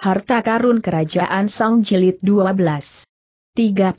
Harta Karun Kerajaan Song Jilid 12. 34.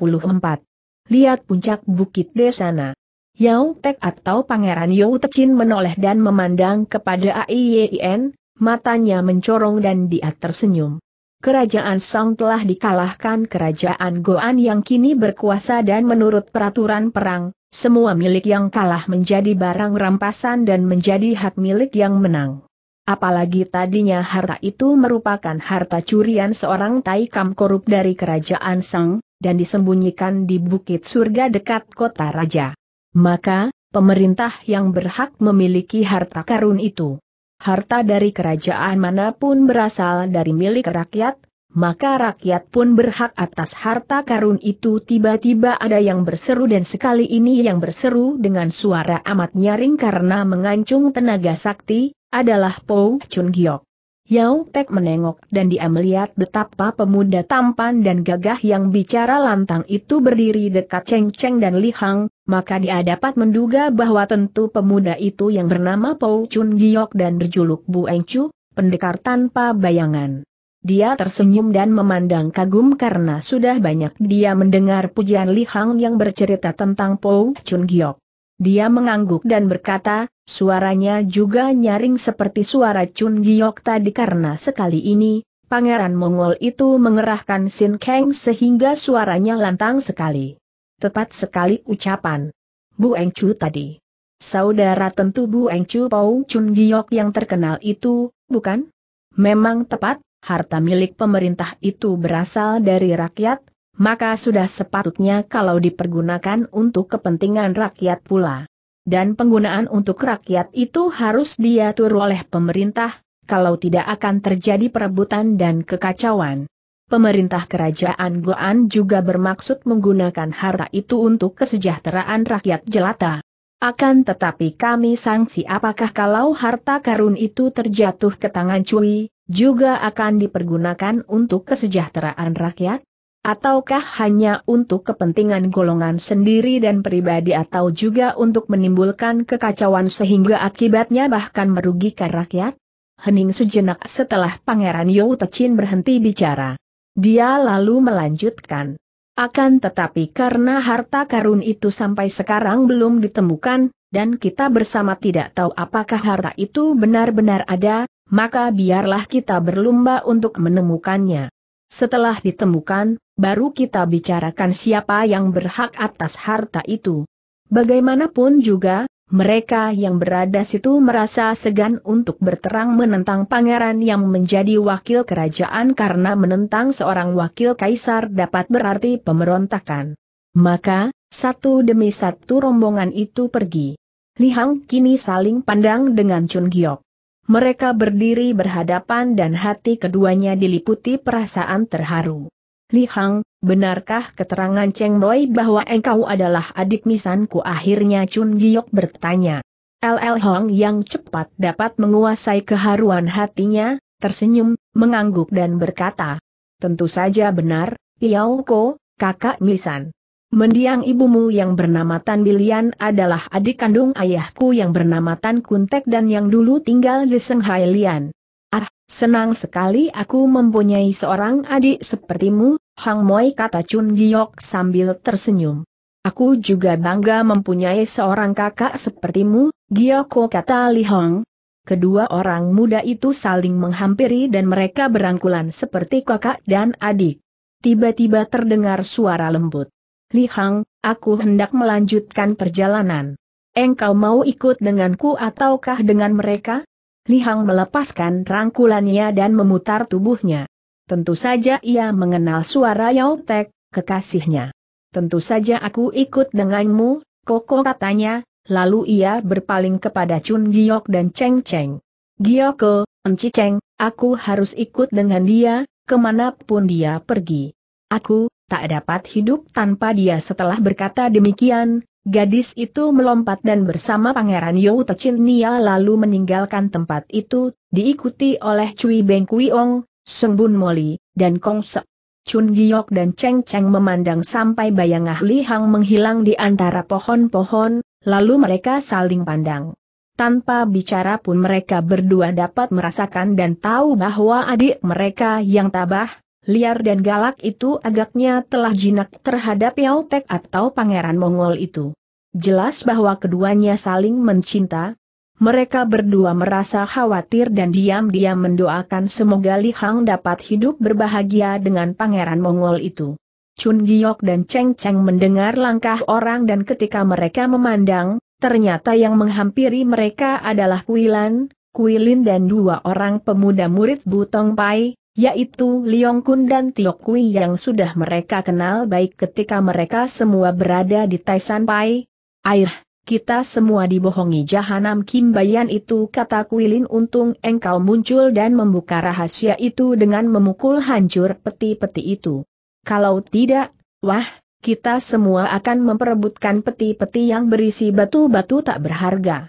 Lihat puncak bukit di sana. Yao Tek atau Pangeran Yao Tecin menoleh dan memandang kepada Aiyen, matanya mencorong dan dia tersenyum. Kerajaan Song telah dikalahkan kerajaan Goan yang kini berkuasa dan menurut peraturan perang, semua milik yang kalah menjadi barang rampasan dan menjadi hak milik yang menang. Apalagi tadinya harta itu merupakan harta curian seorang taikam korup dari kerajaan Sang, dan disembunyikan di bukit surga dekat kota raja. Maka, pemerintah yang berhak memiliki harta karun itu. Harta dari kerajaan manapun berasal dari milik rakyat, maka rakyat pun berhak atas harta karun itu tiba-tiba ada yang berseru dan sekali ini yang berseru dengan suara amat nyaring karena mengancung tenaga sakti, adalah Po Chun Giok. Yao Tek menengok dan dia melihat betapa pemuda tampan dan gagah yang bicara lantang itu berdiri dekat Cheng Cheng dan Li Hang, maka dia dapat menduga bahwa tentu pemuda itu yang bernama Po Chun Giok dan berjuluk Bu Eng Chu, pendekar tanpa bayangan. Dia tersenyum dan memandang kagum karena sudah banyak dia mendengar pujian Li Hang yang bercerita tentang Po Chun Giok. Dia mengangguk dan berkata, suaranya juga nyaring seperti suara Chun Giok tadi karena sekali ini, Pangeran Mongol itu mengerahkan Sin Kang sehingga suaranya lantang sekali. Tepat sekali ucapan. Bu Eng Chu tadi. Saudara tentu Bu Eng Chu Pau Chun Giok yang terkenal itu, bukan? Memang tepat, harta milik pemerintah itu berasal dari rakyat, maka sudah sepatutnya kalau dipergunakan untuk kepentingan rakyat pula. Dan penggunaan untuk rakyat itu harus diatur oleh pemerintah, kalau tidak akan terjadi perebutan dan kekacauan. Pemerintah kerajaan Goan juga bermaksud menggunakan harta itu untuk kesejahteraan rakyat jelata. Akan tetapi kami sanksi apakah kalau harta karun itu terjatuh ke tangan Cui, juga akan dipergunakan untuk kesejahteraan rakyat? Ataukah hanya untuk kepentingan golongan sendiri dan pribadi atau juga untuk menimbulkan kekacauan sehingga akibatnya bahkan merugikan rakyat? Hening sejenak setelah Pangeran Yau Tecin berhenti bicara. Dia lalu melanjutkan. Akan tetapi karena harta karun itu sampai sekarang belum ditemukan, dan kita bersama tidak tahu apakah harta itu benar-benar ada, maka biarlah kita berlumba untuk menemukannya. Setelah ditemukan, baru kita bicarakan siapa yang berhak atas harta itu. Bagaimanapun juga, mereka yang berada situ merasa segan untuk berterang menentang pangeran yang menjadi wakil kerajaan karena menentang seorang wakil kaisar dapat berarti pemberontakan. Maka, satu demi satu rombongan itu pergi. Lihang kini saling pandang dengan Chun Giok. Mereka berdiri berhadapan dan hati keduanya diliputi perasaan terharu. Li Hang, benarkah keterangan Cheng Moi bahwa engkau adalah adik misanku? Akhirnya Chun Giok bertanya. LL Hong yang cepat dapat menguasai keharuan hatinya, tersenyum, mengangguk dan berkata. Tentu saja benar, Piao Ko, kakak misan. Mendiang ibumu yang bernama Tan Bilian adalah adik kandung ayahku yang bernama Tan Kuntek dan yang dulu tinggal di Senghai Lian. Ah, senang sekali aku mempunyai seorang adik sepertimu, Hang Moi kata Chun Giok sambil tersenyum. Aku juga bangga mempunyai seorang kakak sepertimu, Gioko kata Li Hong. Kedua orang muda itu saling menghampiri dan mereka berangkulan seperti kakak dan adik. Tiba-tiba terdengar suara lembut. Li Hang, aku hendak melanjutkan perjalanan. Engkau mau ikut denganku ataukah dengan mereka? Li Hang melepaskan rangkulannya dan memutar tubuhnya. Tentu saja ia mengenal suara Yao Tek, kekasihnya. Tentu saja aku ikut denganmu, Koko katanya, lalu ia berpaling kepada Chun Giok dan Cheng Cheng. Gioko, Enci Cheng, aku harus ikut dengan dia, kemanapun dia pergi. Aku, tak dapat hidup tanpa dia setelah berkata demikian, gadis itu melompat dan bersama pangeran Yau Nia lalu meninggalkan tempat itu, diikuti oleh Cui Beng Ong, Seng Bun Moli, dan Kong Sek. Chun Giok dan Cheng Cheng memandang sampai bayang ah Hang menghilang di antara pohon-pohon, lalu mereka saling pandang. Tanpa bicara pun mereka berdua dapat merasakan dan tahu bahwa adik mereka yang tabah, liar dan galak itu agaknya telah jinak terhadap Yao Tek atau Pangeran Mongol itu. Jelas bahwa keduanya saling mencinta. Mereka berdua merasa khawatir dan diam-diam mendoakan semoga Li Hang dapat hidup berbahagia dengan Pangeran Mongol itu. Chun Giok dan Cheng Cheng mendengar langkah orang dan ketika mereka memandang, ternyata yang menghampiri mereka adalah Kuilan, Kuilin dan dua orang pemuda murid Butong Pai, yaitu Liong Kun dan Tio Kui yang sudah mereka kenal baik ketika mereka semua berada di Taisan Pai. Air, kita semua dibohongi jahanam Kim Bayan itu kata Kuilin untung engkau muncul dan membuka rahasia itu dengan memukul hancur peti-peti itu. Kalau tidak, wah, kita semua akan memperebutkan peti-peti yang berisi batu-batu tak berharga.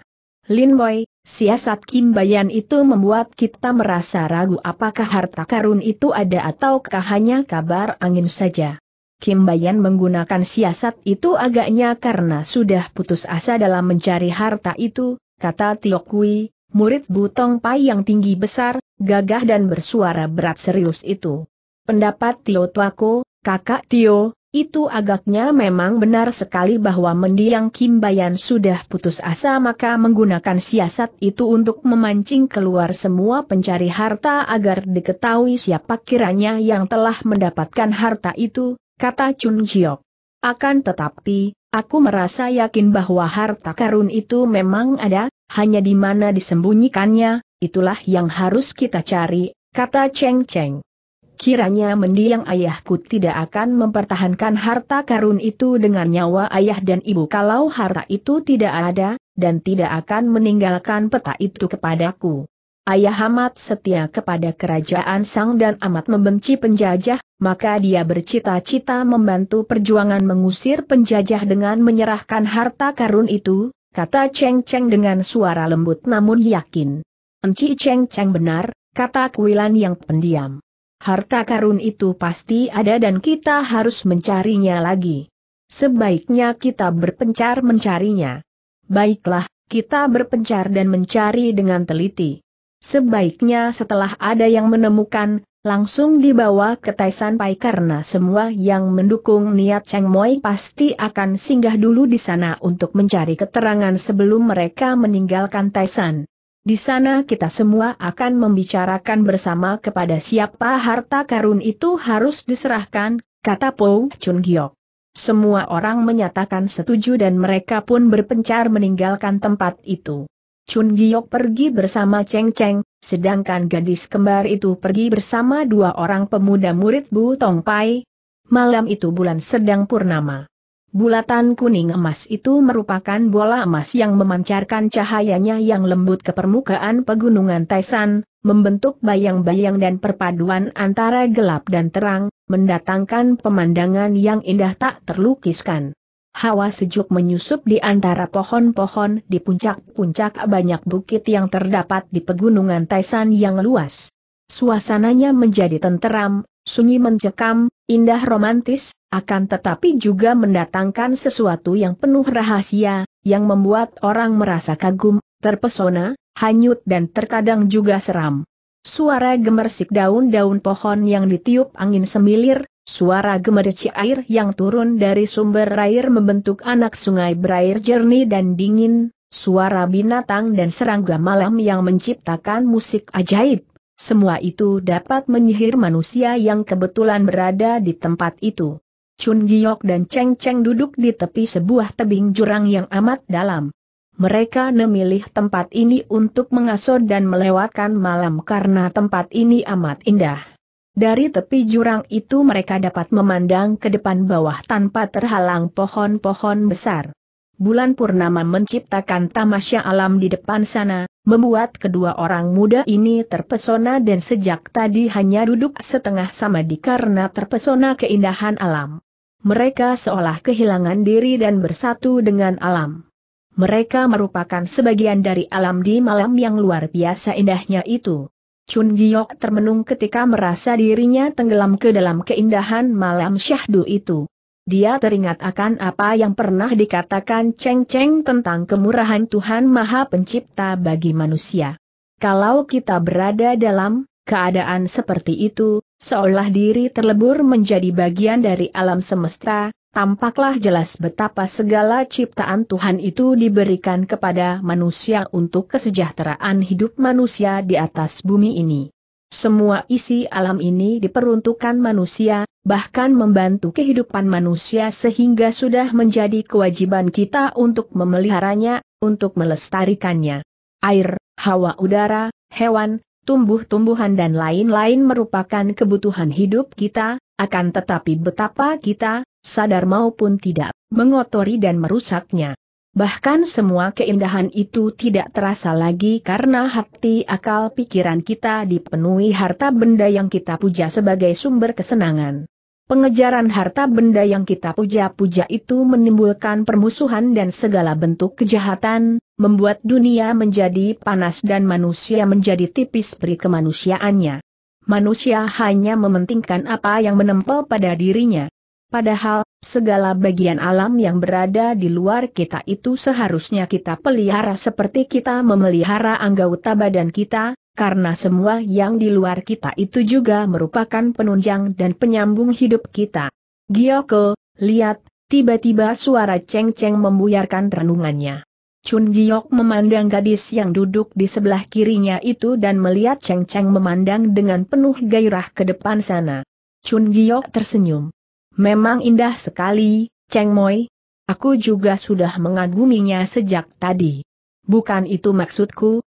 Lin Boy, Siasat Kim Bayan itu membuat kita merasa ragu apakah harta karun itu ada ataukah hanya kabar angin saja. Kim Bayan menggunakan siasat itu agaknya karena sudah putus asa dalam mencari harta itu, kata Tio Kui, murid Butong Pai yang tinggi besar, gagah dan bersuara berat serius itu. Pendapat Tio Tuako, kakak Tio, itu agaknya memang benar sekali bahwa mendiang Kim Bayan sudah putus asa maka menggunakan siasat itu untuk memancing keluar semua pencari harta agar diketahui siapa kiranya yang telah mendapatkan harta itu, kata Chun Jiok. Akan tetapi, aku merasa yakin bahwa harta karun itu memang ada, hanya di mana disembunyikannya, itulah yang harus kita cari, kata Cheng Cheng. Kiranya mendiang ayahku tidak akan mempertahankan harta karun itu dengan nyawa ayah dan ibu kalau harta itu tidak ada, dan tidak akan meninggalkan peta itu kepadaku. Ayah amat setia kepada kerajaan sang dan amat membenci penjajah, maka dia bercita-cita membantu perjuangan mengusir penjajah dengan menyerahkan harta karun itu, kata Cheng Cheng dengan suara lembut namun yakin. Enci Cheng Cheng benar, kata Kuilan yang pendiam harta karun itu pasti ada dan kita harus mencarinya lagi. Sebaiknya kita berpencar mencarinya. Baiklah, kita berpencar dan mencari dengan teliti. Sebaiknya setelah ada yang menemukan, langsung dibawa ke Taisan Pai karena semua yang mendukung niat Cheng Moi pasti akan singgah dulu di sana untuk mencari keterangan sebelum mereka meninggalkan Taisan. Di sana kita semua akan membicarakan bersama kepada siapa harta karun itu harus diserahkan, kata Po Chun Giok. Semua orang menyatakan setuju dan mereka pun berpencar meninggalkan tempat itu. Chun Giok pergi bersama Cheng Cheng, sedangkan gadis kembar itu pergi bersama dua orang pemuda murid Bu Tong Pai. Malam itu bulan sedang purnama. Bulatan kuning emas itu merupakan bola emas yang memancarkan cahayanya yang lembut ke permukaan pegunungan Taisan, membentuk bayang-bayang dan perpaduan antara gelap dan terang, mendatangkan pemandangan yang indah tak terlukiskan. Hawa sejuk menyusup di antara pohon-pohon di puncak-puncak banyak bukit yang terdapat di pegunungan Taisan yang luas. Suasananya menjadi tenteram, sunyi mencekam, indah romantis, akan tetapi juga mendatangkan sesuatu yang penuh rahasia, yang membuat orang merasa kagum, terpesona, hanyut dan terkadang juga seram. Suara gemersik daun-daun pohon yang ditiup angin semilir, suara gemericik air yang turun dari sumber air membentuk anak sungai berair jernih dan dingin, suara binatang dan serangga malam yang menciptakan musik ajaib, semua itu dapat menyihir manusia yang kebetulan berada di tempat itu. Chun Giok dan Cheng Cheng duduk di tepi sebuah tebing jurang yang amat dalam. Mereka memilih tempat ini untuk mengasuh dan melewatkan malam karena tempat ini amat indah. Dari tepi jurang itu mereka dapat memandang ke depan bawah tanpa terhalang pohon-pohon besar. Bulan purnama menciptakan tamasya alam di depan sana, membuat kedua orang muda ini terpesona dan sejak tadi hanya duduk setengah sama di karena terpesona keindahan alam. Mereka seolah kehilangan diri dan bersatu dengan alam. Mereka merupakan sebagian dari alam di malam yang luar biasa indahnya itu. Chun Giok termenung ketika merasa dirinya tenggelam ke dalam keindahan malam syahdu itu. Dia teringat akan apa yang pernah dikatakan Cheng Cheng tentang kemurahan Tuhan Maha Pencipta bagi manusia. Kalau kita berada dalam keadaan seperti itu, seolah diri terlebur menjadi bagian dari alam semesta, tampaklah jelas betapa segala ciptaan Tuhan itu diberikan kepada manusia untuk kesejahteraan hidup manusia di atas bumi ini. Semua isi alam ini diperuntukkan manusia, bahkan membantu kehidupan manusia sehingga sudah menjadi kewajiban kita untuk memeliharanya, untuk melestarikannya. Air, hawa udara, hewan, tumbuh-tumbuhan dan lain-lain merupakan kebutuhan hidup kita, akan tetapi betapa kita, sadar maupun tidak, mengotori dan merusaknya. Bahkan semua keindahan itu tidak terasa lagi karena hati akal pikiran kita dipenuhi harta benda yang kita puja sebagai sumber kesenangan. Pengejaran harta benda yang kita puja-puja itu menimbulkan permusuhan dan segala bentuk kejahatan, membuat dunia menjadi panas dan manusia menjadi tipis pri kemanusiaannya. Manusia hanya mementingkan apa yang menempel pada dirinya. Padahal, segala bagian alam yang berada di luar kita itu seharusnya kita pelihara seperti kita memelihara anggota badan kita, karena semua yang di luar kita itu juga merupakan penunjang dan penyambung hidup kita. Gioko, lihat, tiba-tiba suara ceng-ceng membuyarkan renungannya. Chun Giok memandang gadis yang duduk di sebelah kirinya itu dan melihat Cheng Cheng memandang dengan penuh gairah ke depan sana. Chun Giok tersenyum. Memang indah sekali, Cheng Moi. Aku juga sudah mengaguminya sejak tadi. Bukan itu maksudku,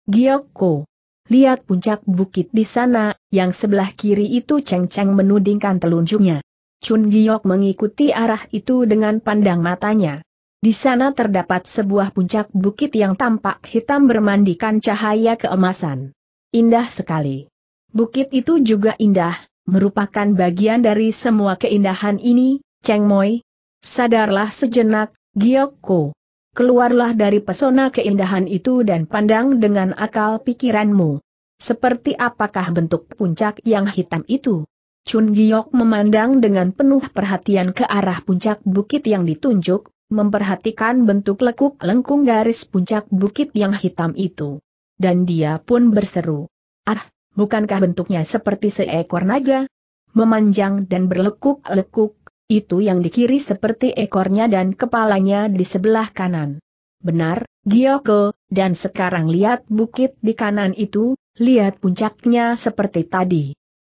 Ko lihat puncak bukit di sana, yang sebelah kiri itu ceng-ceng menudingkan telunjuknya. Chun Giok mengikuti arah itu dengan pandang matanya. Di sana terdapat sebuah puncak bukit yang tampak hitam bermandikan cahaya keemasan. Indah sekali. Bukit itu juga indah, merupakan bagian dari semua keindahan ini, Cheng Moi. Sadarlah sejenak, Giok Ko keluarlah dari pesona keindahan itu dan pandang dengan akal pikiranmu. Seperti apakah bentuk puncak yang hitam itu? Chun Giok memandang dengan penuh perhatian ke arah puncak bukit yang ditunjuk, memperhatikan bentuk lekuk lengkung garis puncak bukit yang hitam itu. Dan dia pun berseru. Ah, bukankah bentuknya seperti seekor naga? Memanjang dan berlekuk-lekuk, itu yang di kiri seperti ekornya dan kepalanya di sebelah kanan. Benar, Gioko, dan sekarang lihat bukit di kanan itu, lihat puncaknya seperti tadi.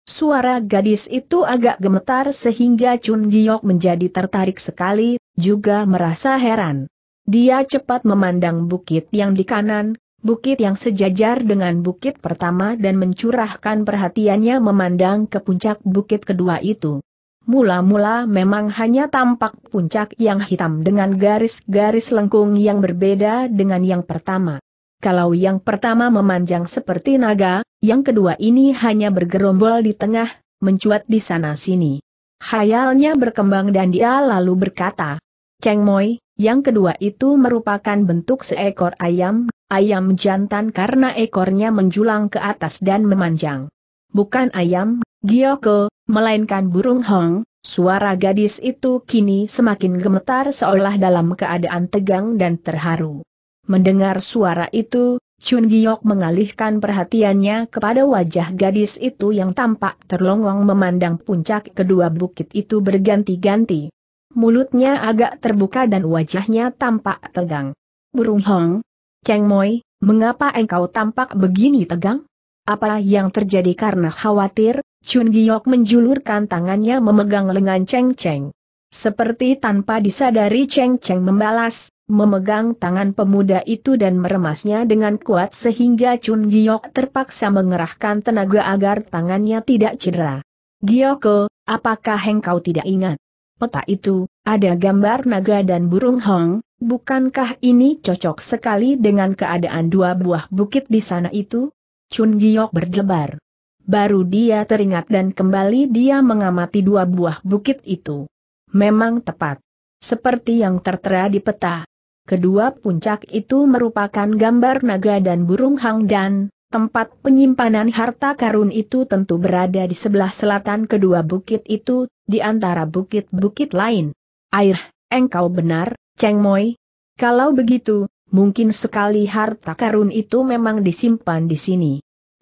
Suara gadis itu agak gemetar sehingga Chun Giok menjadi tertarik sekali, juga merasa heran. Dia cepat memandang bukit yang di kanan, bukit yang sejajar dengan bukit pertama dan mencurahkan perhatiannya memandang ke puncak bukit kedua itu. Mula-mula memang hanya tampak puncak yang hitam dengan garis-garis lengkung yang berbeda dengan yang pertama. Kalau yang pertama memanjang seperti naga, yang kedua ini hanya bergerombol di tengah, mencuat di sana-sini. Hayalnya berkembang dan dia lalu berkata, Cheng Moi, yang kedua itu merupakan bentuk seekor ayam, ayam jantan karena ekornya menjulang ke atas dan memanjang. Bukan ayam, Gioko, Melainkan burung hong, suara gadis itu kini semakin gemetar seolah dalam keadaan tegang dan terharu. Mendengar suara itu, Chun Giok mengalihkan perhatiannya kepada wajah gadis itu yang tampak terlongong memandang puncak kedua bukit itu berganti-ganti. Mulutnya agak terbuka dan wajahnya tampak tegang. Burung Hong, Cheng Moi, mengapa engkau tampak begini tegang? Apa yang terjadi karena khawatir, Chun Giok menjulurkan tangannya memegang lengan Cheng Cheng. Seperti tanpa disadari Cheng Cheng membalas, memegang tangan pemuda itu dan meremasnya dengan kuat sehingga Chun Giok terpaksa mengerahkan tenaga agar tangannya tidak cedera. Gioko, apakah engkau tidak ingat? Peta itu, ada gambar naga dan burung hong, bukankah ini cocok sekali dengan keadaan dua buah bukit di sana itu? Chun Giok berdebar. Baru dia teringat dan kembali dia mengamati dua buah bukit itu. Memang tepat. Seperti yang tertera di peta. Kedua puncak itu merupakan gambar naga dan burung hang dan tempat penyimpanan harta karun itu tentu berada di sebelah selatan kedua bukit itu, di antara bukit-bukit lain. Air, engkau benar, Cheng Moi. Kalau begitu, mungkin sekali harta karun itu memang disimpan di sini.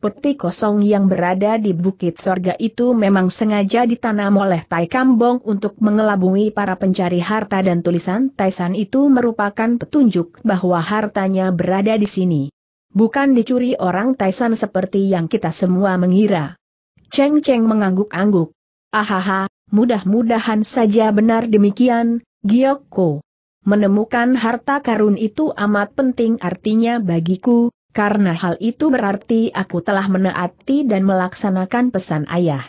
Peti kosong yang berada di Bukit Sorga itu memang sengaja ditanam oleh Tai Kambong untuk mengelabui para pencari harta dan tulisan Taisan itu merupakan petunjuk bahwa hartanya berada di sini. Bukan dicuri orang Taisan seperti yang kita semua mengira. Cheng Cheng mengangguk-angguk. Ahaha, mudah-mudahan saja benar demikian, Gioko. Menemukan harta karun itu amat penting artinya bagiku, karena hal itu berarti aku telah menaati dan melaksanakan pesan ayah.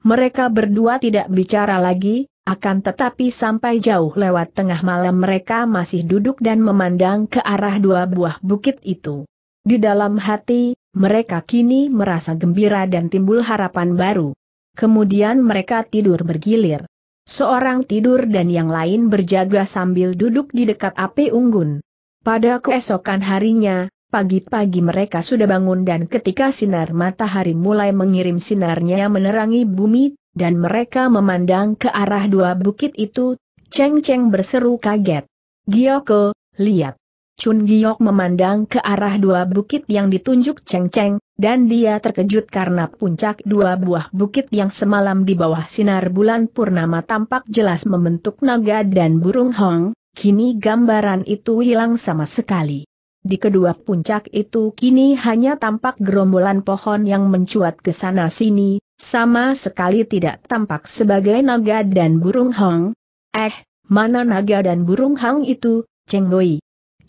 Mereka berdua tidak bicara lagi, akan tetapi sampai jauh lewat tengah malam mereka masih duduk dan memandang ke arah dua buah bukit itu. Di dalam hati, mereka kini merasa gembira dan timbul harapan baru. Kemudian mereka tidur bergilir. Seorang tidur dan yang lain berjaga sambil duduk di dekat api unggun. Pada keesokan harinya, pagi-pagi mereka sudah bangun dan ketika sinar matahari mulai mengirim sinarnya menerangi bumi, dan mereka memandang ke arah dua bukit itu, Cheng Cheng berseru kaget. Gioke, lihat. Chun Giok memandang ke arah dua bukit yang ditunjuk Cheng Cheng, dan dia terkejut karena puncak dua buah bukit yang semalam di bawah sinar bulan purnama tampak jelas membentuk naga dan burung hong, kini gambaran itu hilang sama sekali. Di kedua puncak itu kini hanya tampak gerombolan pohon yang mencuat ke sana-sini, sama sekali tidak tampak sebagai naga dan burung hong. Eh, mana naga dan burung hong itu, Cheng Doi?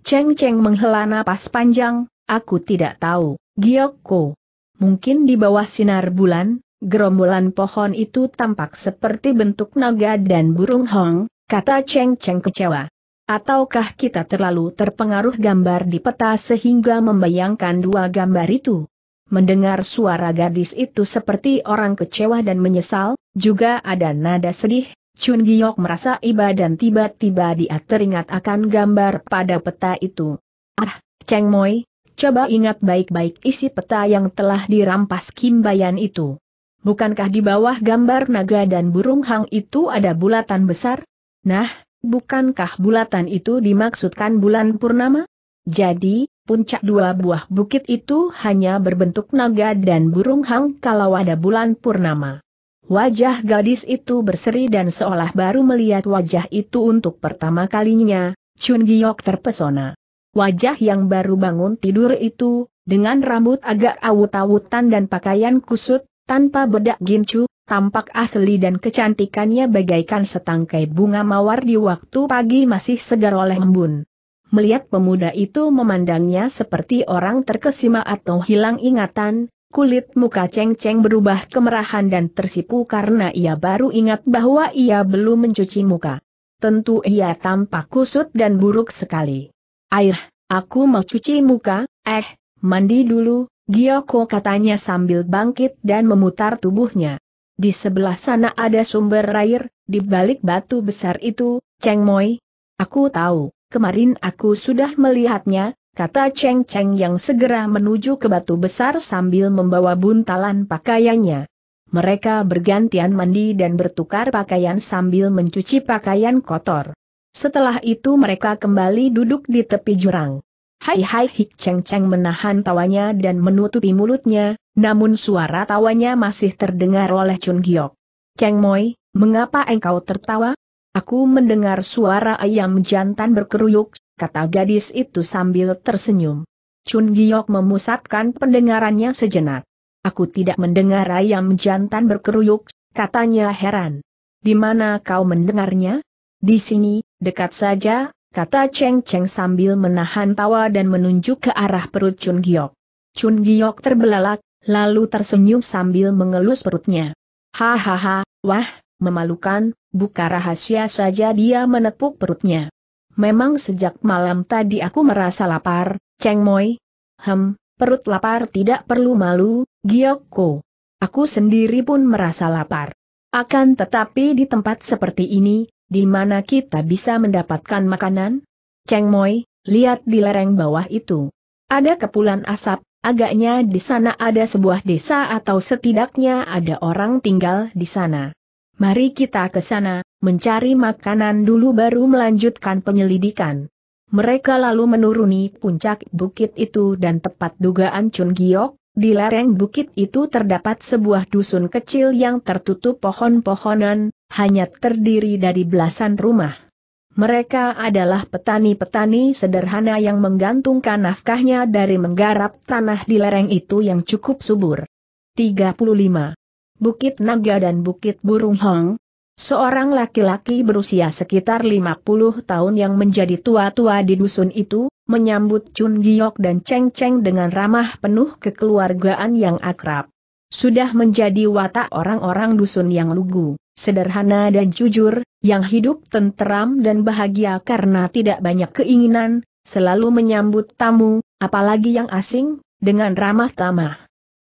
Cheng Cheng menghela napas panjang, aku tidak tahu, Gioko. Mungkin di bawah sinar bulan, gerombolan pohon itu tampak seperti bentuk naga dan burung hong, kata Cheng Cheng kecewa. Ataukah kita terlalu terpengaruh gambar di peta sehingga membayangkan dua gambar itu? Mendengar suara gadis itu seperti orang kecewa dan menyesal, juga ada nada sedih, Chun Giok merasa iba dan tiba-tiba dia teringat akan gambar pada peta itu. Ah, Cheng Moi, coba ingat baik-baik isi peta yang telah dirampas Kim Bayan itu. Bukankah di bawah gambar naga dan burung hang itu ada bulatan besar? Nah, bukankah bulatan itu dimaksudkan bulan purnama? Jadi, puncak dua buah bukit itu hanya berbentuk naga dan burung hang kalau ada bulan purnama. Wajah gadis itu berseri dan seolah baru melihat wajah itu untuk pertama kalinya, Chun Giok terpesona. Wajah yang baru bangun tidur itu, dengan rambut agak awut-awutan dan pakaian kusut, tanpa bedak gincu, tampak asli dan kecantikannya bagaikan setangkai bunga mawar di waktu pagi masih segar oleh embun. Melihat pemuda itu memandangnya seperti orang terkesima atau hilang ingatan, Kulit muka Cheng Cheng berubah kemerahan dan tersipu karena ia baru ingat bahwa ia belum mencuci muka. Tentu ia tampak kusut dan buruk sekali. Air, aku mau cuci muka, eh, mandi dulu, Gioko katanya sambil bangkit dan memutar tubuhnya. Di sebelah sana ada sumber air, di balik batu besar itu, Cheng Moi. Aku tahu, kemarin aku sudah melihatnya, kata Cheng Cheng yang segera menuju ke batu besar sambil membawa buntalan pakaiannya. Mereka bergantian mandi dan bertukar pakaian sambil mencuci pakaian kotor. Setelah itu mereka kembali duduk di tepi jurang. Hai hai hik Cheng Cheng menahan tawanya dan menutupi mulutnya, namun suara tawanya masih terdengar oleh Chun Giok. Cheng Moi, mengapa engkau tertawa? Aku mendengar suara ayam jantan berkeruyuk, kata gadis itu sambil tersenyum. Chun Giok memusatkan pendengarannya sejenak. Aku tidak mendengar ayam jantan berkeruyuk, katanya heran. Di mana kau mendengarnya? Di sini, dekat saja, kata Cheng Cheng sambil menahan tawa dan menunjuk ke arah perut Chun Giok. Chun Giok terbelalak, lalu tersenyum sambil mengelus perutnya. Hahaha, wah, memalukan, buka rahasia saja dia menepuk perutnya memang sejak malam tadi aku merasa lapar, Cheng Moi. Hem, perut lapar tidak perlu malu, Gioko. Aku sendiri pun merasa lapar. Akan tetapi di tempat seperti ini, di mana kita bisa mendapatkan makanan? Cheng Moi, lihat di lereng bawah itu. Ada kepulan asap, agaknya di sana ada sebuah desa atau setidaknya ada orang tinggal di sana. Mari kita ke sana, mencari makanan dulu baru melanjutkan penyelidikan. Mereka lalu menuruni puncak bukit itu dan tepat dugaan Chun Giok, di lereng bukit itu terdapat sebuah dusun kecil yang tertutup pohon-pohonan, hanya terdiri dari belasan rumah. Mereka adalah petani-petani sederhana yang menggantungkan nafkahnya dari menggarap tanah di lereng itu yang cukup subur. 35. Bukit Naga dan Bukit Burung Hong, seorang laki-laki berusia sekitar 50 tahun yang menjadi tua-tua di dusun itu, menyambut Chun Giok dan Cheng Cheng dengan ramah penuh kekeluargaan yang akrab. Sudah menjadi watak orang-orang dusun yang lugu, sederhana dan jujur, yang hidup tenteram dan bahagia karena tidak banyak keinginan, selalu menyambut tamu, apalagi yang asing, dengan ramah tamah.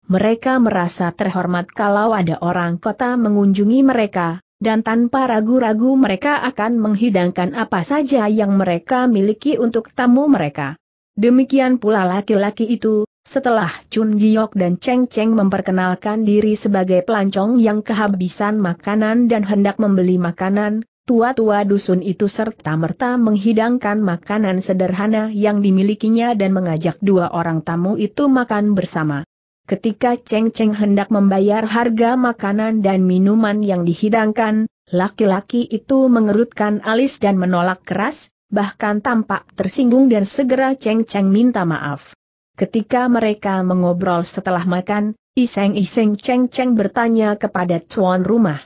Mereka merasa terhormat kalau ada orang kota mengunjungi mereka, dan tanpa ragu-ragu mereka akan menghidangkan apa saja yang mereka miliki untuk tamu mereka. Demikian pula laki-laki itu, setelah Chun Giok dan Cheng Cheng memperkenalkan diri sebagai pelancong yang kehabisan makanan dan hendak membeli makanan, tua-tua dusun itu serta-merta menghidangkan makanan sederhana yang dimilikinya dan mengajak dua orang tamu itu makan bersama. Ketika Cheng Cheng hendak membayar harga makanan dan minuman yang dihidangkan, laki-laki itu mengerutkan alis dan menolak keras, bahkan tampak tersinggung dan segera Cheng Cheng minta maaf. Ketika mereka mengobrol setelah makan, iseng-iseng Cheng Cheng bertanya kepada tuan rumah.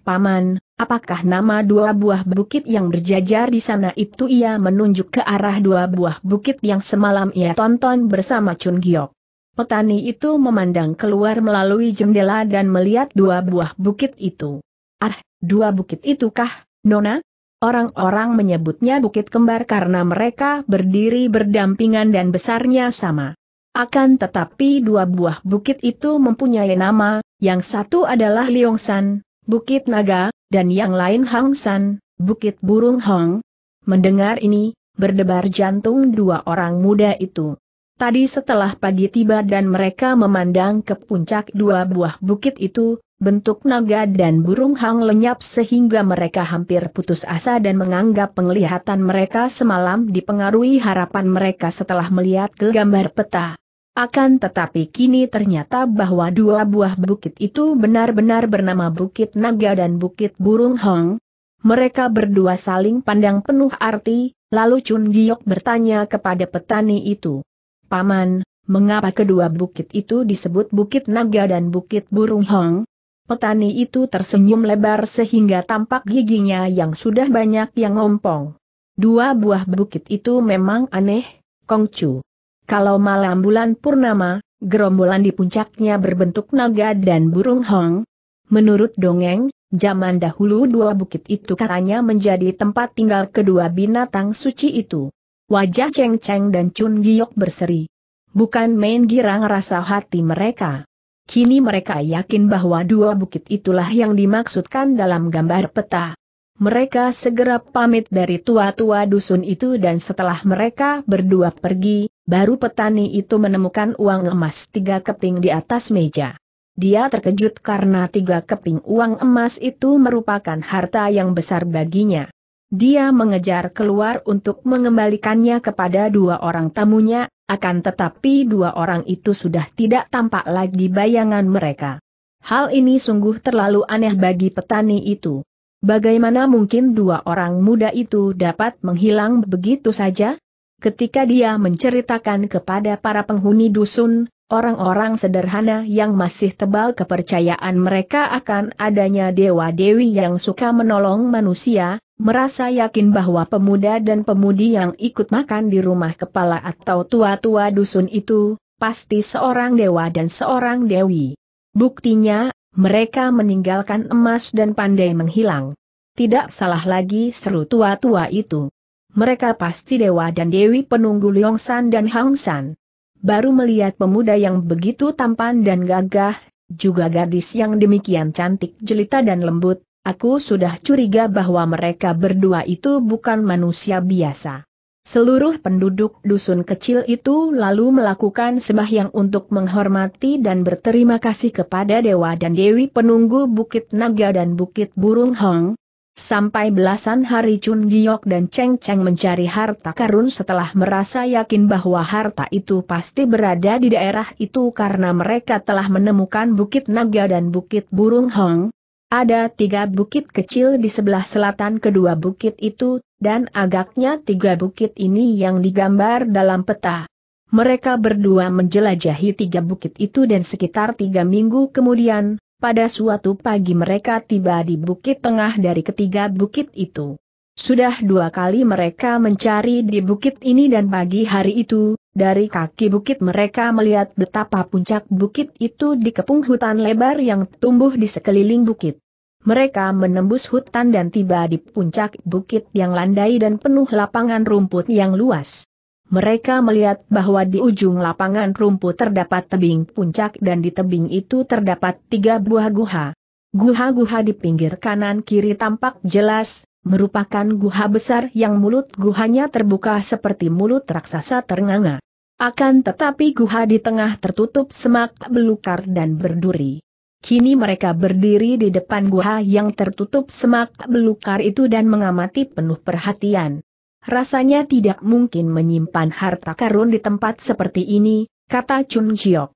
Paman, apakah nama dua buah bukit yang berjajar di sana itu ia menunjuk ke arah dua buah bukit yang semalam ia tonton bersama Chun Giok. Petani itu memandang keluar melalui jendela dan melihat dua buah bukit itu. Ah, dua bukit itukah, Nona? Orang-orang menyebutnya bukit kembar karena mereka berdiri berdampingan dan besarnya sama. Akan tetapi dua buah bukit itu mempunyai nama, yang satu adalah Liongsan, Bukit Naga, dan yang lain Hangsan, Bukit Burung Hong. Mendengar ini, berdebar jantung dua orang muda itu. Tadi setelah pagi tiba dan mereka memandang ke puncak dua buah bukit itu, bentuk naga dan burung hang lenyap sehingga mereka hampir putus asa dan menganggap penglihatan mereka semalam dipengaruhi harapan mereka setelah melihat ke gambar peta. Akan tetapi kini ternyata bahwa dua buah bukit itu benar-benar bernama Bukit Naga dan Bukit Burung Hong. Mereka berdua saling pandang penuh arti, lalu Chun Giok bertanya kepada petani itu. Paman, mengapa kedua bukit itu disebut Bukit Naga dan Bukit Burung Hong? Petani itu tersenyum lebar sehingga tampak giginya yang sudah banyak yang ngompong. Dua buah bukit itu memang aneh, Kongcu. Kalau malam bulan purnama, gerombolan di puncaknya berbentuk naga dan burung hong. Menurut dongeng, Zaman dahulu dua bukit itu katanya menjadi tempat tinggal kedua binatang suci itu. Wajah Cheng Cheng dan Chun Giok berseri. Bukan main girang rasa hati mereka. Kini mereka yakin bahwa dua bukit itulah yang dimaksudkan dalam gambar peta. Mereka segera pamit dari tua-tua dusun itu dan setelah mereka berdua pergi, baru petani itu menemukan uang emas tiga keping di atas meja. Dia terkejut karena tiga keping uang emas itu merupakan harta yang besar baginya. Dia mengejar keluar untuk mengembalikannya kepada dua orang tamunya, akan tetapi dua orang itu sudah tidak tampak lagi bayangan mereka. Hal ini sungguh terlalu aneh bagi petani itu. Bagaimana mungkin dua orang muda itu dapat menghilang begitu saja? Ketika dia menceritakan kepada para penghuni dusun, orang-orang sederhana yang masih tebal kepercayaan mereka akan adanya dewa-dewi yang suka menolong manusia, merasa yakin bahwa pemuda dan pemudi yang ikut makan di rumah kepala atau tua-tua dusun itu, pasti seorang dewa dan seorang dewi. Buktinya, mereka meninggalkan emas dan pandai menghilang. Tidak salah lagi seru tua-tua itu. Mereka pasti dewa dan dewi penunggu Leongsan dan Hangsan. Baru melihat pemuda yang begitu tampan dan gagah, juga gadis yang demikian cantik jelita dan lembut, Aku sudah curiga bahwa mereka berdua itu bukan manusia biasa. Seluruh penduduk dusun kecil itu lalu melakukan sembahyang untuk menghormati dan berterima kasih kepada Dewa dan Dewi penunggu Bukit Naga dan Bukit Burung Hong, Sampai belasan hari Chun Giok dan Cheng Cheng mencari harta karun setelah merasa yakin bahwa harta itu pasti berada di daerah itu karena mereka telah menemukan Bukit Naga dan Bukit Burung Hong, ada tiga bukit kecil di sebelah selatan kedua bukit itu, dan agaknya tiga bukit ini yang digambar dalam peta. Mereka berdua menjelajahi tiga bukit itu dan sekitar tiga minggu kemudian, pada suatu pagi mereka tiba di bukit tengah dari ketiga bukit itu. Sudah dua kali mereka mencari di bukit ini dan pagi hari itu, dari kaki bukit mereka melihat betapa puncak bukit itu dikepung hutan lebar yang tumbuh di sekeliling bukit. Mereka menembus hutan dan tiba di puncak bukit yang landai dan penuh lapangan rumput yang luas. Mereka melihat bahwa di ujung lapangan rumput terdapat tebing puncak dan di tebing itu terdapat tiga buah guha. Guha-guha di pinggir kanan kiri tampak jelas, merupakan guha besar yang mulut guhanya terbuka seperti mulut raksasa ternganga. Akan tetapi guha di tengah tertutup semak belukar dan berduri. Kini mereka berdiri di depan guha yang tertutup semak belukar itu dan mengamati penuh perhatian. Rasanya tidak mungkin menyimpan harta karun di tempat seperti ini, kata Chun Chiok.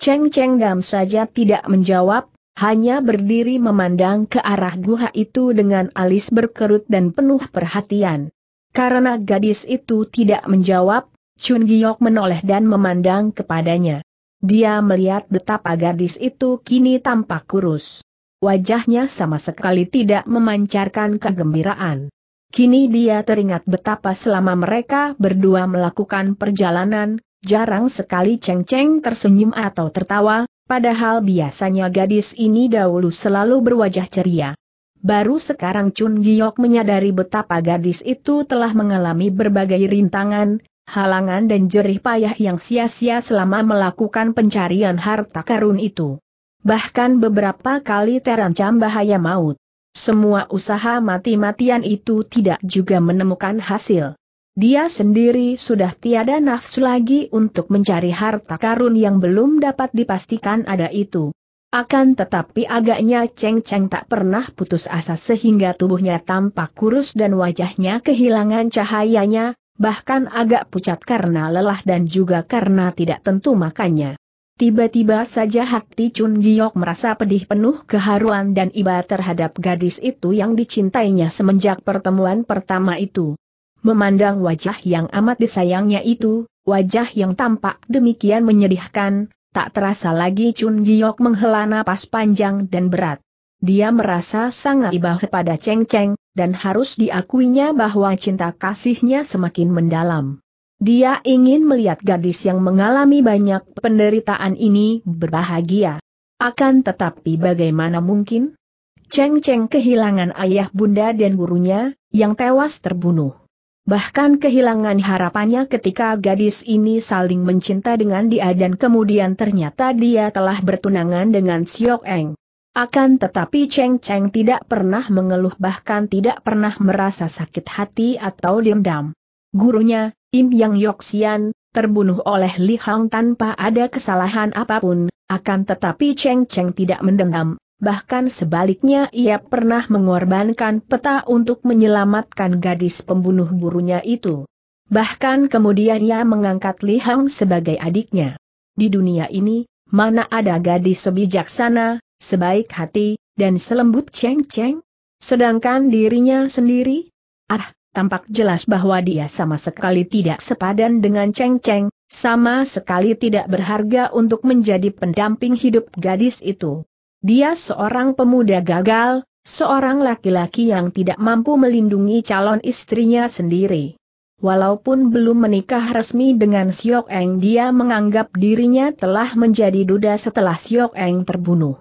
Cheng Cheng Gam saja tidak menjawab, hanya berdiri memandang ke arah Guha itu dengan alis berkerut dan penuh perhatian. Karena gadis itu tidak menjawab, Chun Giok menoleh dan memandang kepadanya. Dia melihat betapa gadis itu kini tampak kurus. Wajahnya sama sekali tidak memancarkan kegembiraan. Kini dia teringat betapa selama mereka berdua melakukan perjalanan, jarang sekali Cheng Cheng tersenyum atau tertawa, Padahal biasanya gadis ini dahulu selalu berwajah ceria. Baru sekarang Chun Giok menyadari betapa gadis itu telah mengalami berbagai rintangan, halangan dan jerih payah yang sia-sia selama melakukan pencarian harta karun itu. Bahkan beberapa kali terancam bahaya maut. Semua usaha mati-matian itu tidak juga menemukan hasil. Dia sendiri sudah tiada nafsu lagi untuk mencari harta karun yang belum dapat dipastikan ada itu. Akan tetapi agaknya Cheng Cheng tak pernah putus asa sehingga tubuhnya tampak kurus dan wajahnya kehilangan cahayanya, bahkan agak pucat karena lelah dan juga karena tidak tentu makannya. Tiba-tiba saja hati Chun Giok merasa pedih penuh keharuan dan iba terhadap gadis itu yang dicintainya semenjak pertemuan pertama itu. Memandang wajah yang amat disayangnya itu, wajah yang tampak demikian menyedihkan, tak terasa lagi Chun Giok menghela napas panjang dan berat. Dia merasa sangat iba kepada Cheng Cheng, dan harus diakuinya bahwa cinta kasihnya semakin mendalam. Dia ingin melihat gadis yang mengalami banyak penderitaan ini berbahagia. Akan tetapi bagaimana mungkin? Cheng Cheng kehilangan ayah bunda dan gurunya, yang tewas terbunuh bahkan kehilangan harapannya ketika gadis ini saling mencinta dengan dia dan kemudian ternyata dia telah bertunangan dengan Siok Eng. Akan tetapi Cheng Cheng tidak pernah mengeluh bahkan tidak pernah merasa sakit hati atau dendam. Gurunya, Im Yang Yoxian, terbunuh oleh Li Hang tanpa ada kesalahan apapun, akan tetapi Cheng Cheng tidak mendendam, bahkan sebaliknya ia pernah mengorbankan peta untuk menyelamatkan gadis pembunuh gurunya itu. Bahkan kemudian ia mengangkat Li Hang sebagai adiknya. Di dunia ini, mana ada gadis sebijaksana, sebaik hati, dan selembut ceng-ceng? Sedangkan dirinya sendiri? Ah, tampak jelas bahwa dia sama sekali tidak sepadan dengan ceng-ceng, sama sekali tidak berharga untuk menjadi pendamping hidup gadis itu. Dia seorang pemuda gagal, seorang laki-laki yang tidak mampu melindungi calon istrinya sendiri. Walaupun belum menikah resmi dengan Siok Eng dia menganggap dirinya telah menjadi duda setelah Siok Eng terbunuh.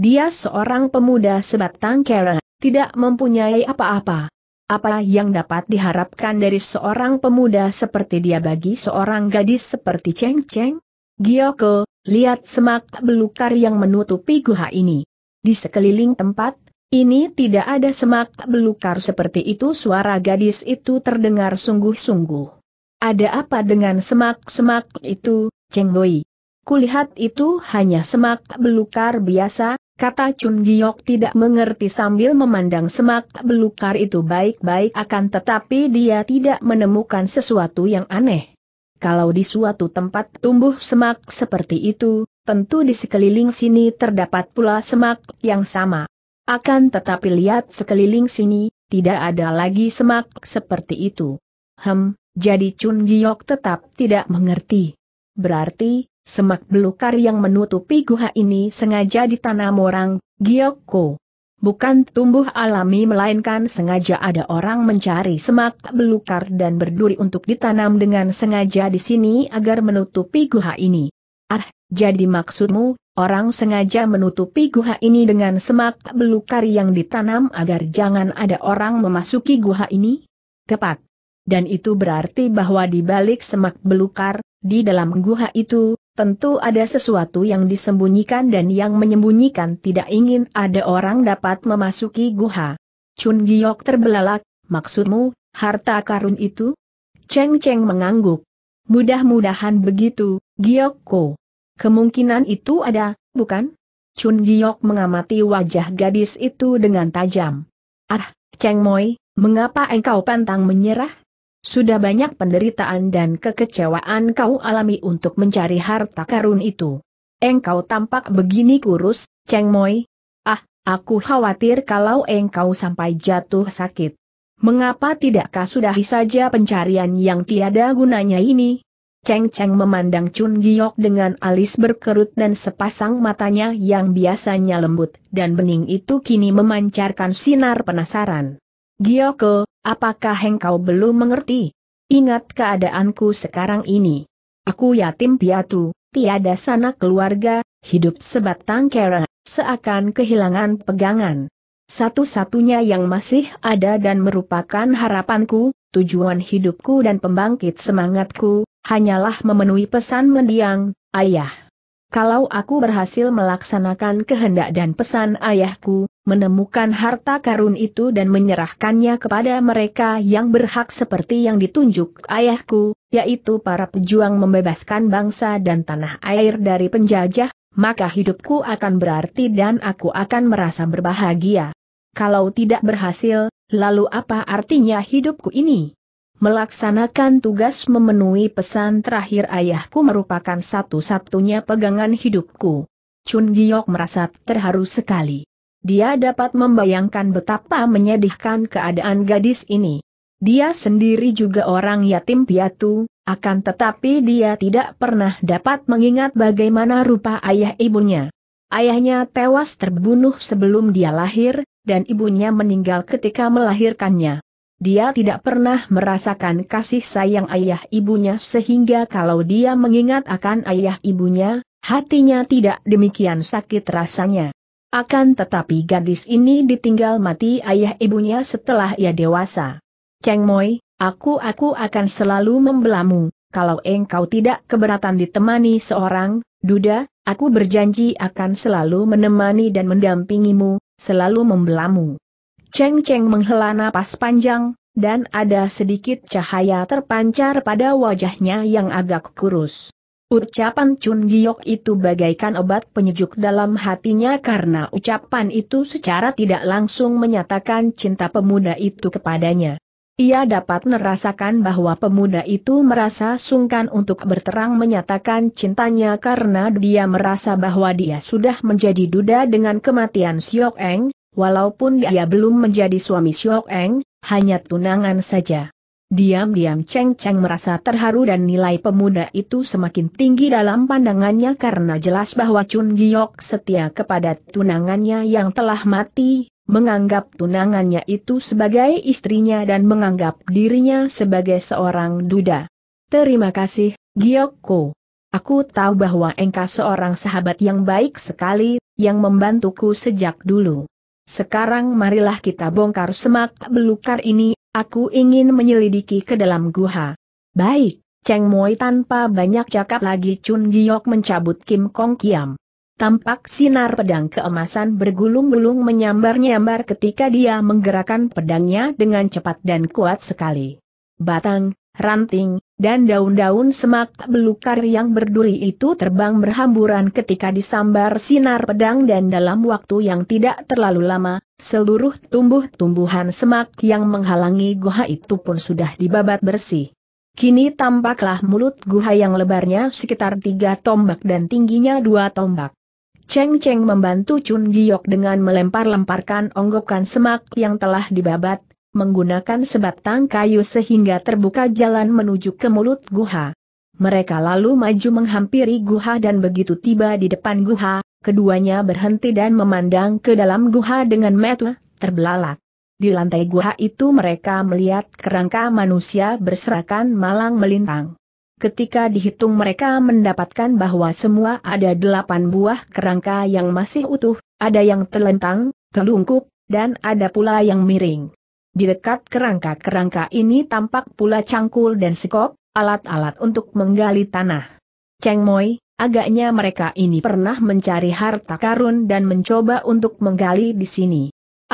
Dia seorang pemuda sebatang kera, tidak mempunyai apa-apa. Apa yang dapat diharapkan dari seorang pemuda seperti dia bagi seorang gadis seperti Cheng Cheng? Gioko, lihat semak belukar yang menutupi guha ini. Di sekeliling tempat, ini tidak ada semak belukar seperti itu suara gadis itu terdengar sungguh-sungguh. Ada apa dengan semak-semak itu, Cheng Loi? Kulihat itu hanya semak belukar biasa, kata Chun Giok tidak mengerti sambil memandang semak belukar itu baik-baik akan tetapi dia tidak menemukan sesuatu yang aneh. Kalau di suatu tempat tumbuh semak seperti itu, tentu di sekeliling sini terdapat pula semak yang sama. Akan tetapi lihat sekeliling sini, tidak ada lagi semak seperti itu. Hem, jadi Chun Giok tetap tidak mengerti. Berarti, semak belukar yang menutupi guha ini sengaja ditanam orang, Gioko bukan tumbuh alami melainkan sengaja ada orang mencari semak belukar dan berduri untuk ditanam dengan sengaja di sini agar menutupi guha ini. Ah, jadi maksudmu, orang sengaja menutupi guha ini dengan semak belukar yang ditanam agar jangan ada orang memasuki guha ini? Tepat. Dan itu berarti bahwa di balik semak belukar, di dalam guha itu, Tentu ada sesuatu yang disembunyikan dan yang menyembunyikan tidak ingin ada orang dapat memasuki guha. Chun Giok terbelalak, maksudmu, harta karun itu? Cheng Cheng mengangguk. Mudah-mudahan begitu, Giok Ko. Kemungkinan itu ada, bukan? Chun Giok mengamati wajah gadis itu dengan tajam. Ah, Cheng Moi, mengapa engkau pantang menyerah? Sudah banyak penderitaan dan kekecewaan kau alami untuk mencari harta karun itu. Engkau tampak begini kurus, Cheng Moi. Ah, aku khawatir kalau engkau sampai jatuh sakit. Mengapa tidakkah sudahi saja pencarian yang tiada gunanya ini? Cheng Cheng memandang Chun Giok dengan alis berkerut dan sepasang matanya yang biasanya lembut dan bening itu kini memancarkan sinar penasaran. Gioko, apakah engkau belum mengerti? Ingat keadaanku sekarang ini. Aku yatim piatu, tiada sanak keluarga, hidup sebatang kera, seakan kehilangan pegangan. Satu-satunya yang masih ada dan merupakan harapanku, tujuan hidupku dan pembangkit semangatku, hanyalah memenuhi pesan mendiang, ayah. Kalau aku berhasil melaksanakan kehendak dan pesan ayahku, menemukan harta karun itu dan menyerahkannya kepada mereka yang berhak seperti yang ditunjuk ayahku, yaitu para pejuang membebaskan bangsa dan tanah air dari penjajah, maka hidupku akan berarti dan aku akan merasa berbahagia. Kalau tidak berhasil, lalu apa artinya hidupku ini? Melaksanakan tugas memenuhi pesan terakhir ayahku merupakan satu-satunya pegangan hidupku. Chun Giok merasa terharu sekali dia dapat membayangkan betapa menyedihkan keadaan gadis ini. Dia sendiri juga orang yatim piatu, akan tetapi dia tidak pernah dapat mengingat bagaimana rupa ayah ibunya. Ayahnya tewas terbunuh sebelum dia lahir, dan ibunya meninggal ketika melahirkannya. Dia tidak pernah merasakan kasih sayang ayah ibunya sehingga kalau dia mengingat akan ayah ibunya, hatinya tidak demikian sakit rasanya. Akan tetapi gadis ini ditinggal mati ayah ibunya setelah ia dewasa. Cheng Moi, aku-aku akan selalu membelamu, kalau engkau tidak keberatan ditemani seorang, Duda, aku berjanji akan selalu menemani dan mendampingimu, selalu membelamu. Cheng Cheng menghela napas panjang, dan ada sedikit cahaya terpancar pada wajahnya yang agak kurus. Ucapan Chun Giok itu bagaikan obat penyejuk dalam hatinya karena ucapan itu secara tidak langsung menyatakan cinta pemuda itu kepadanya. Ia dapat merasakan bahwa pemuda itu merasa sungkan untuk berterang menyatakan cintanya karena dia merasa bahwa dia sudah menjadi duda dengan kematian Siok Eng, walaupun dia belum menjadi suami Siok Eng, hanya tunangan saja. Diam-diam Cheng Cheng merasa terharu dan nilai pemuda itu semakin tinggi dalam pandangannya karena jelas bahwa Chun Giok setia kepada tunangannya yang telah mati, menganggap tunangannya itu sebagai istrinya dan menganggap dirinya sebagai seorang duda. Terima kasih, Ko. Aku tahu bahwa engkau seorang sahabat yang baik sekali, yang membantuku sejak dulu. Sekarang marilah kita bongkar semak belukar ini, Aku ingin menyelidiki ke dalam guha. Baik, Cheng Moi tanpa banyak cakap lagi Chun Giok mencabut Kim Kong Kiam. Tampak sinar pedang keemasan bergulung-gulung menyambar-nyambar ketika dia menggerakkan pedangnya dengan cepat dan kuat sekali. Batang, ranting, dan daun-daun semak belukar yang berduri itu terbang berhamburan ketika disambar sinar pedang dan dalam waktu yang tidak terlalu lama, seluruh tumbuh-tumbuhan semak yang menghalangi guha itu pun sudah dibabat bersih. Kini tampaklah mulut guha yang lebarnya sekitar tiga tombak dan tingginya dua tombak. Cheng Cheng membantu Chun Giok dengan melempar-lemparkan onggokan semak yang telah dibabat, menggunakan sebatang kayu sehingga terbuka jalan menuju ke mulut guha. Mereka lalu maju menghampiri guha dan begitu tiba di depan guha, keduanya berhenti dan memandang ke dalam guha dengan mata terbelalak. Di lantai guha itu mereka melihat kerangka manusia berserakan malang melintang. Ketika dihitung mereka mendapatkan bahwa semua ada delapan buah kerangka yang masih utuh, ada yang terlentang, telungkup, dan ada pula yang miring. Di dekat kerangka-kerangka ini tampak pula cangkul dan sekop, alat-alat untuk menggali tanah. Cheng Moi, agaknya mereka ini pernah mencari harta karun dan mencoba untuk menggali di sini.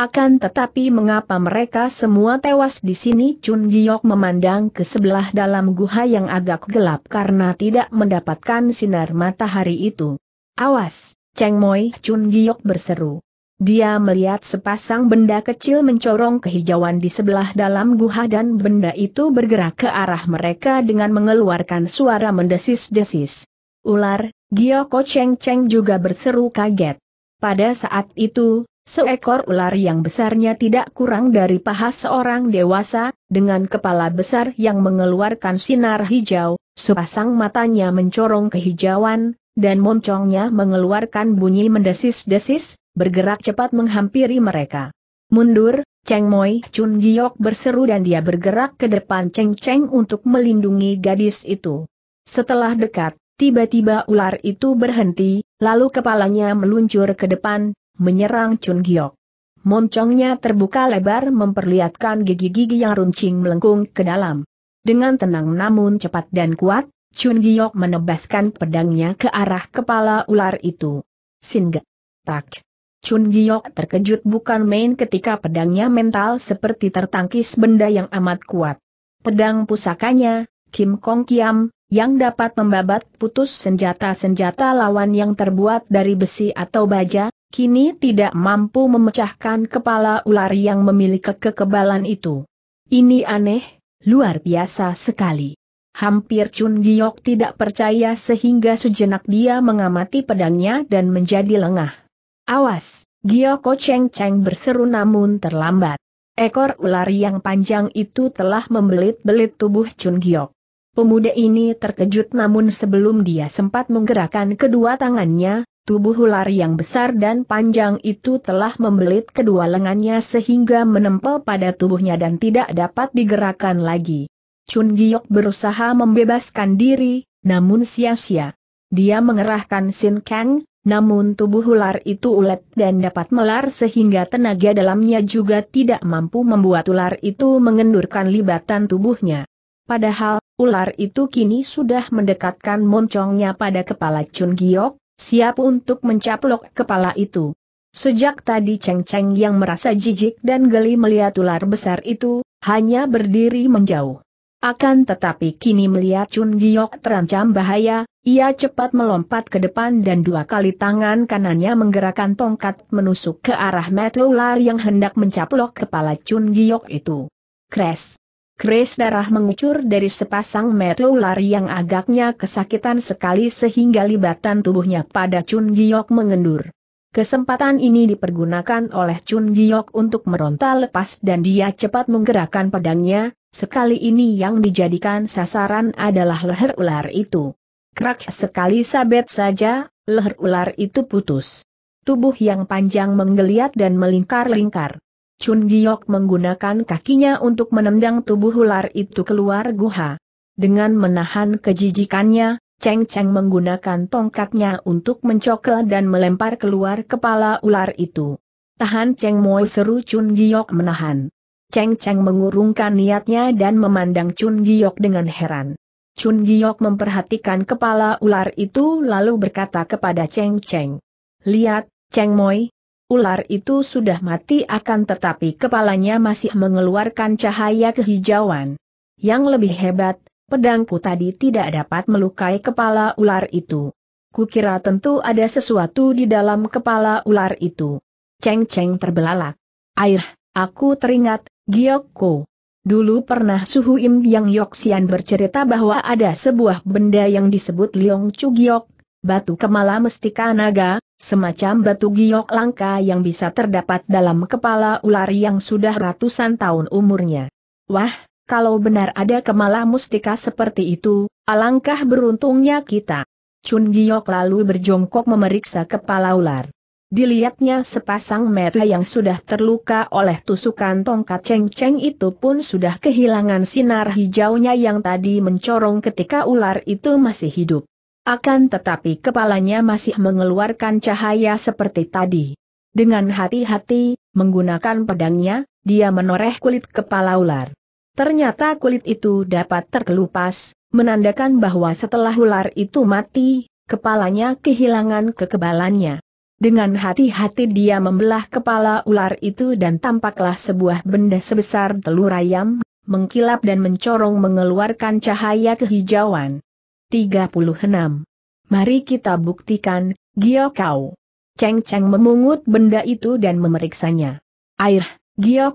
Akan tetapi mengapa mereka semua tewas di sini Chun Giok memandang ke sebelah dalam guha yang agak gelap karena tidak mendapatkan sinar matahari itu. Awas, Cheng Moi Chun Giok berseru. Dia melihat sepasang benda kecil mencorong kehijauan di sebelah dalam guha dan benda itu bergerak ke arah mereka dengan mengeluarkan suara mendesis-desis. Ular, Gioko Cheng Cheng juga berseru kaget. Pada saat itu, seekor ular yang besarnya tidak kurang dari paha seorang dewasa, dengan kepala besar yang mengeluarkan sinar hijau, sepasang matanya mencorong kehijauan, dan moncongnya mengeluarkan bunyi mendesis-desis, bergerak cepat menghampiri mereka. Mundur, Cheng Moi Chun Giok berseru dan dia bergerak ke depan Cheng Cheng untuk melindungi gadis itu. Setelah dekat, tiba-tiba ular itu berhenti, lalu kepalanya meluncur ke depan, menyerang Chun Giok. Moncongnya terbuka lebar memperlihatkan gigi-gigi yang runcing melengkung ke dalam. Dengan tenang namun cepat dan kuat, Chun Giok menebaskan pedangnya ke arah kepala ular itu. Singgah. Tak. Chun Giok terkejut bukan main ketika pedangnya mental seperti tertangkis benda yang amat kuat. Pedang pusakanya, Kim Kong Kiam, yang dapat membabat putus senjata-senjata lawan yang terbuat dari besi atau baja, kini tidak mampu memecahkan kepala ular yang memiliki kekebalan itu. Ini aneh, luar biasa sekali. Hampir Chun Giok tidak percaya sehingga sejenak dia mengamati pedangnya dan menjadi lengah. Awas, Gioko Cheng Cheng berseru namun terlambat. Ekor ular yang panjang itu telah membelit-belit tubuh Chun Giok. Pemuda ini terkejut namun sebelum dia sempat menggerakkan kedua tangannya, tubuh ular yang besar dan panjang itu telah membelit kedua lengannya sehingga menempel pada tubuhnya dan tidak dapat digerakkan lagi. Chun Giok berusaha membebaskan diri, namun sia-sia. Dia mengerahkan Sin Kang, namun tubuh ular itu ulet dan dapat melar sehingga tenaga dalamnya juga tidak mampu membuat ular itu mengendurkan libatan tubuhnya. Padahal, ular itu kini sudah mendekatkan moncongnya pada kepala Chun Giok, siap untuk mencaplok kepala itu. Sejak tadi Cheng Cheng yang merasa jijik dan geli melihat ular besar itu, hanya berdiri menjauh. Akan tetapi kini melihat Chun Giok terancam bahaya, ia cepat melompat ke depan dan dua kali tangan kanannya menggerakkan tongkat menusuk ke arah mata yang hendak mencaplok kepala Chun Giok itu. Crash! Kris darah mengucur dari sepasang mata yang agaknya kesakitan sekali sehingga libatan tubuhnya pada Chun Giok mengendur. Kesempatan ini dipergunakan oleh Chun Giok untuk meronta lepas dan dia cepat menggerakkan pedangnya, Sekali ini yang dijadikan sasaran adalah leher ular itu. Krak sekali sabet saja, leher ular itu putus. Tubuh yang panjang menggeliat dan melingkar-lingkar. Chun Giok menggunakan kakinya untuk menendang tubuh ular itu keluar guha. Dengan menahan kejijikannya, Cheng Cheng menggunakan tongkatnya untuk mencokel dan melempar keluar kepala ular itu. Tahan Cheng Mo seru Chun Giok menahan. Cheng Cheng mengurungkan niatnya dan memandang Chun Giok dengan heran. Chun Giok memperhatikan kepala ular itu lalu berkata kepada Cheng Cheng. Lihat, Cheng Moi. Ular itu sudah mati akan tetapi kepalanya masih mengeluarkan cahaya kehijauan. Yang lebih hebat, pedangku tadi tidak dapat melukai kepala ular itu. Kukira tentu ada sesuatu di dalam kepala ular itu. Cheng Cheng terbelalak. Air, aku teringat, Gyokko. Dulu pernah Suhu Im Yang Yoksian bercerita bahwa ada sebuah benda yang disebut Liong Chu Giok, batu kemala mestika naga, semacam batu giok langka yang bisa terdapat dalam kepala ular yang sudah ratusan tahun umurnya. Wah, kalau benar ada kemala mustika seperti itu, alangkah beruntungnya kita. Chun Giok lalu berjongkok memeriksa kepala ular. Dilihatnya sepasang mata yang sudah terluka oleh tusukan tongkat ceng-ceng itu pun sudah kehilangan sinar hijaunya yang tadi mencorong ketika ular itu masih hidup. Akan tetapi kepalanya masih mengeluarkan cahaya seperti tadi. Dengan hati-hati, menggunakan pedangnya, dia menoreh kulit kepala ular. Ternyata kulit itu dapat terkelupas, menandakan bahwa setelah ular itu mati, kepalanya kehilangan kekebalannya. Dengan hati-hati dia membelah kepala ular itu dan tampaklah sebuah benda sebesar telur ayam, mengkilap dan mencorong mengeluarkan cahaya kehijauan. 36. Mari kita buktikan, Gio Kau. Cheng Cheng memungut benda itu dan memeriksanya. Air,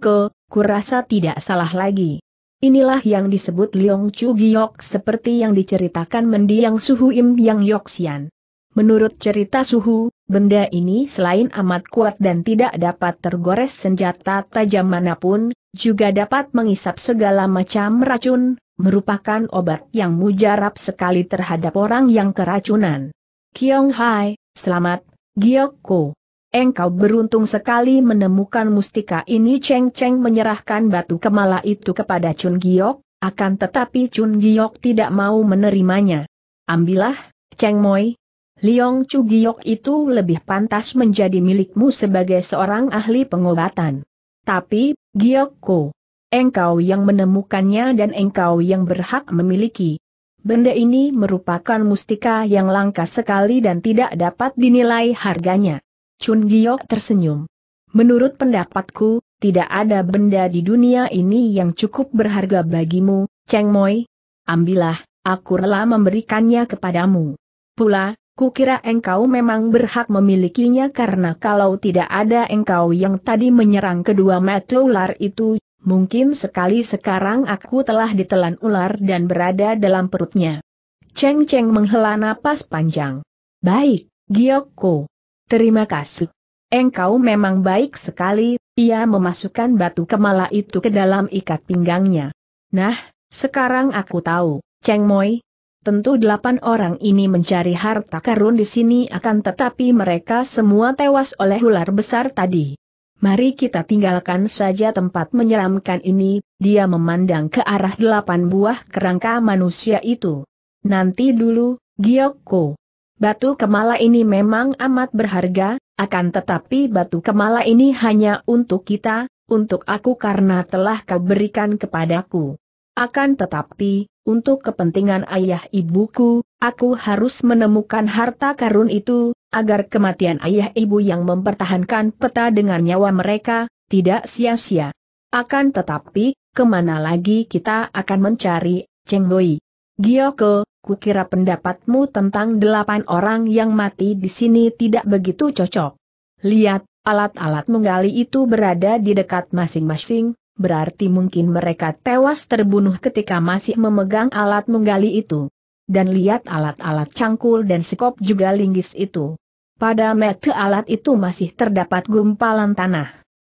Ke, kurasa tidak salah lagi. Inilah yang disebut Liong Chu Giok seperti yang diceritakan mendiang Suhu Im Yang Yoksian. Menurut cerita suhu, benda ini selain amat kuat dan tidak dapat tergores senjata tajam manapun, juga dapat mengisap segala macam racun, merupakan obat yang mujarab sekali terhadap orang yang keracunan. Kiong Hai, selamat, Giokko, Engkau beruntung sekali menemukan mustika ini Cheng Cheng menyerahkan batu kemala itu kepada Chun Giok, akan tetapi Chun Giok tidak mau menerimanya. Ambillah, Cheng Moi, Liong Chugiok itu lebih pantas menjadi milikmu sebagai seorang ahli pengobatan. Tapi, Giokko, engkau yang menemukannya dan engkau yang berhak memiliki. Benda ini merupakan mustika yang langka sekali dan tidak dapat dinilai harganya. Chun Giok tersenyum. Menurut pendapatku, tidak ada benda di dunia ini yang cukup berharga bagimu, Cheng Moi. Ambillah, aku rela memberikannya kepadamu. Pula, Kukira engkau memang berhak memilikinya karena kalau tidak ada engkau yang tadi menyerang kedua mata ular itu, mungkin sekali sekarang aku telah ditelan ular dan berada dalam perutnya. Cheng Cheng menghela napas panjang. Baik, Gioko. Terima kasih. Engkau memang baik sekali, ia memasukkan batu kemala itu ke dalam ikat pinggangnya. Nah, sekarang aku tahu, Cheng Moi, Tentu delapan orang ini mencari harta karun di sini akan tetapi mereka semua tewas oleh ular besar tadi. Mari kita tinggalkan saja tempat menyeramkan ini, dia memandang ke arah delapan buah kerangka manusia itu. Nanti dulu, Giyoko. Batu kemala ini memang amat berharga, akan tetapi batu kemala ini hanya untuk kita, untuk aku karena telah kau berikan kepadaku. Akan tetapi, untuk kepentingan ayah ibuku, aku harus menemukan harta karun itu, agar kematian ayah ibu yang mempertahankan peta dengan nyawa mereka, tidak sia-sia. Akan tetapi, kemana lagi kita akan mencari, Cheng Boi? Gioko, kukira pendapatmu tentang delapan orang yang mati di sini tidak begitu cocok. Lihat, alat-alat menggali itu berada di dekat masing-masing, berarti mungkin mereka tewas terbunuh ketika masih memegang alat menggali itu. Dan lihat alat-alat cangkul dan sekop juga linggis itu. Pada mete alat itu masih terdapat gumpalan tanah.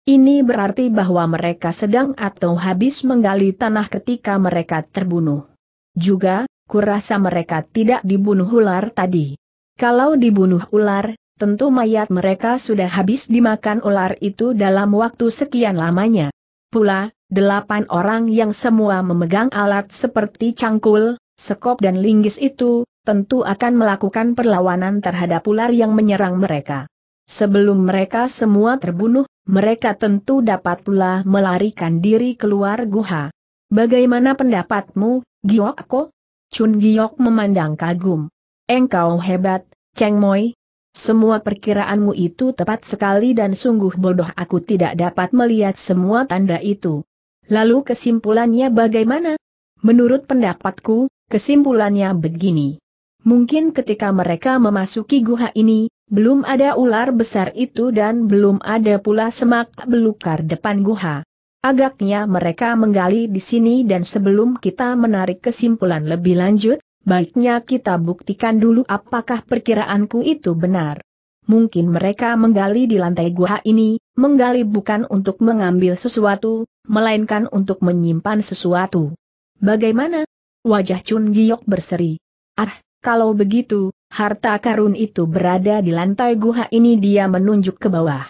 Ini berarti bahwa mereka sedang atau habis menggali tanah ketika mereka terbunuh. Juga, kurasa mereka tidak dibunuh ular tadi. Kalau dibunuh ular, tentu mayat mereka sudah habis dimakan ular itu dalam waktu sekian lamanya pula, delapan orang yang semua memegang alat seperti cangkul, sekop dan linggis itu, tentu akan melakukan perlawanan terhadap ular yang menyerang mereka. Sebelum mereka semua terbunuh, mereka tentu dapat pula melarikan diri keluar guha. Bagaimana pendapatmu, Giokko? Chun Giok memandang kagum. Engkau hebat, Cheng Moi, semua perkiraanmu itu tepat sekali dan sungguh bodoh aku tidak dapat melihat semua tanda itu. Lalu kesimpulannya bagaimana? Menurut pendapatku, kesimpulannya begini. Mungkin ketika mereka memasuki guha ini, belum ada ular besar itu dan belum ada pula semak belukar depan guha. Agaknya mereka menggali di sini dan sebelum kita menarik kesimpulan lebih lanjut, baiknya kita buktikan dulu apakah perkiraanku itu benar. Mungkin mereka menggali di lantai gua ini, menggali bukan untuk mengambil sesuatu, melainkan untuk menyimpan sesuatu. Bagaimana? Wajah Chun Giok berseri. Ah, kalau begitu, harta karun itu berada di lantai gua ini dia menunjuk ke bawah.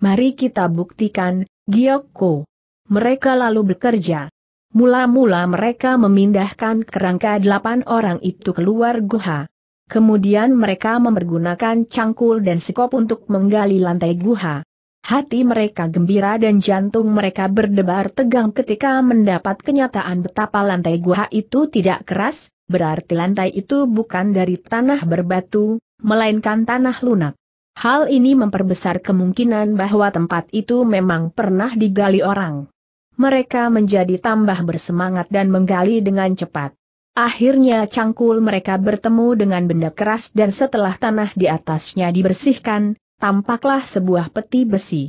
Mari kita buktikan, Giokko. Mereka lalu bekerja. Mula-mula mereka memindahkan kerangka delapan orang itu keluar guha. Kemudian mereka mempergunakan cangkul dan sekop untuk menggali lantai guha. Hati mereka gembira dan jantung mereka berdebar tegang ketika mendapat kenyataan betapa lantai guha itu tidak keras, berarti lantai itu bukan dari tanah berbatu, melainkan tanah lunak. Hal ini memperbesar kemungkinan bahwa tempat itu memang pernah digali orang mereka menjadi tambah bersemangat dan menggali dengan cepat. Akhirnya cangkul mereka bertemu dengan benda keras dan setelah tanah di atasnya dibersihkan, tampaklah sebuah peti besi.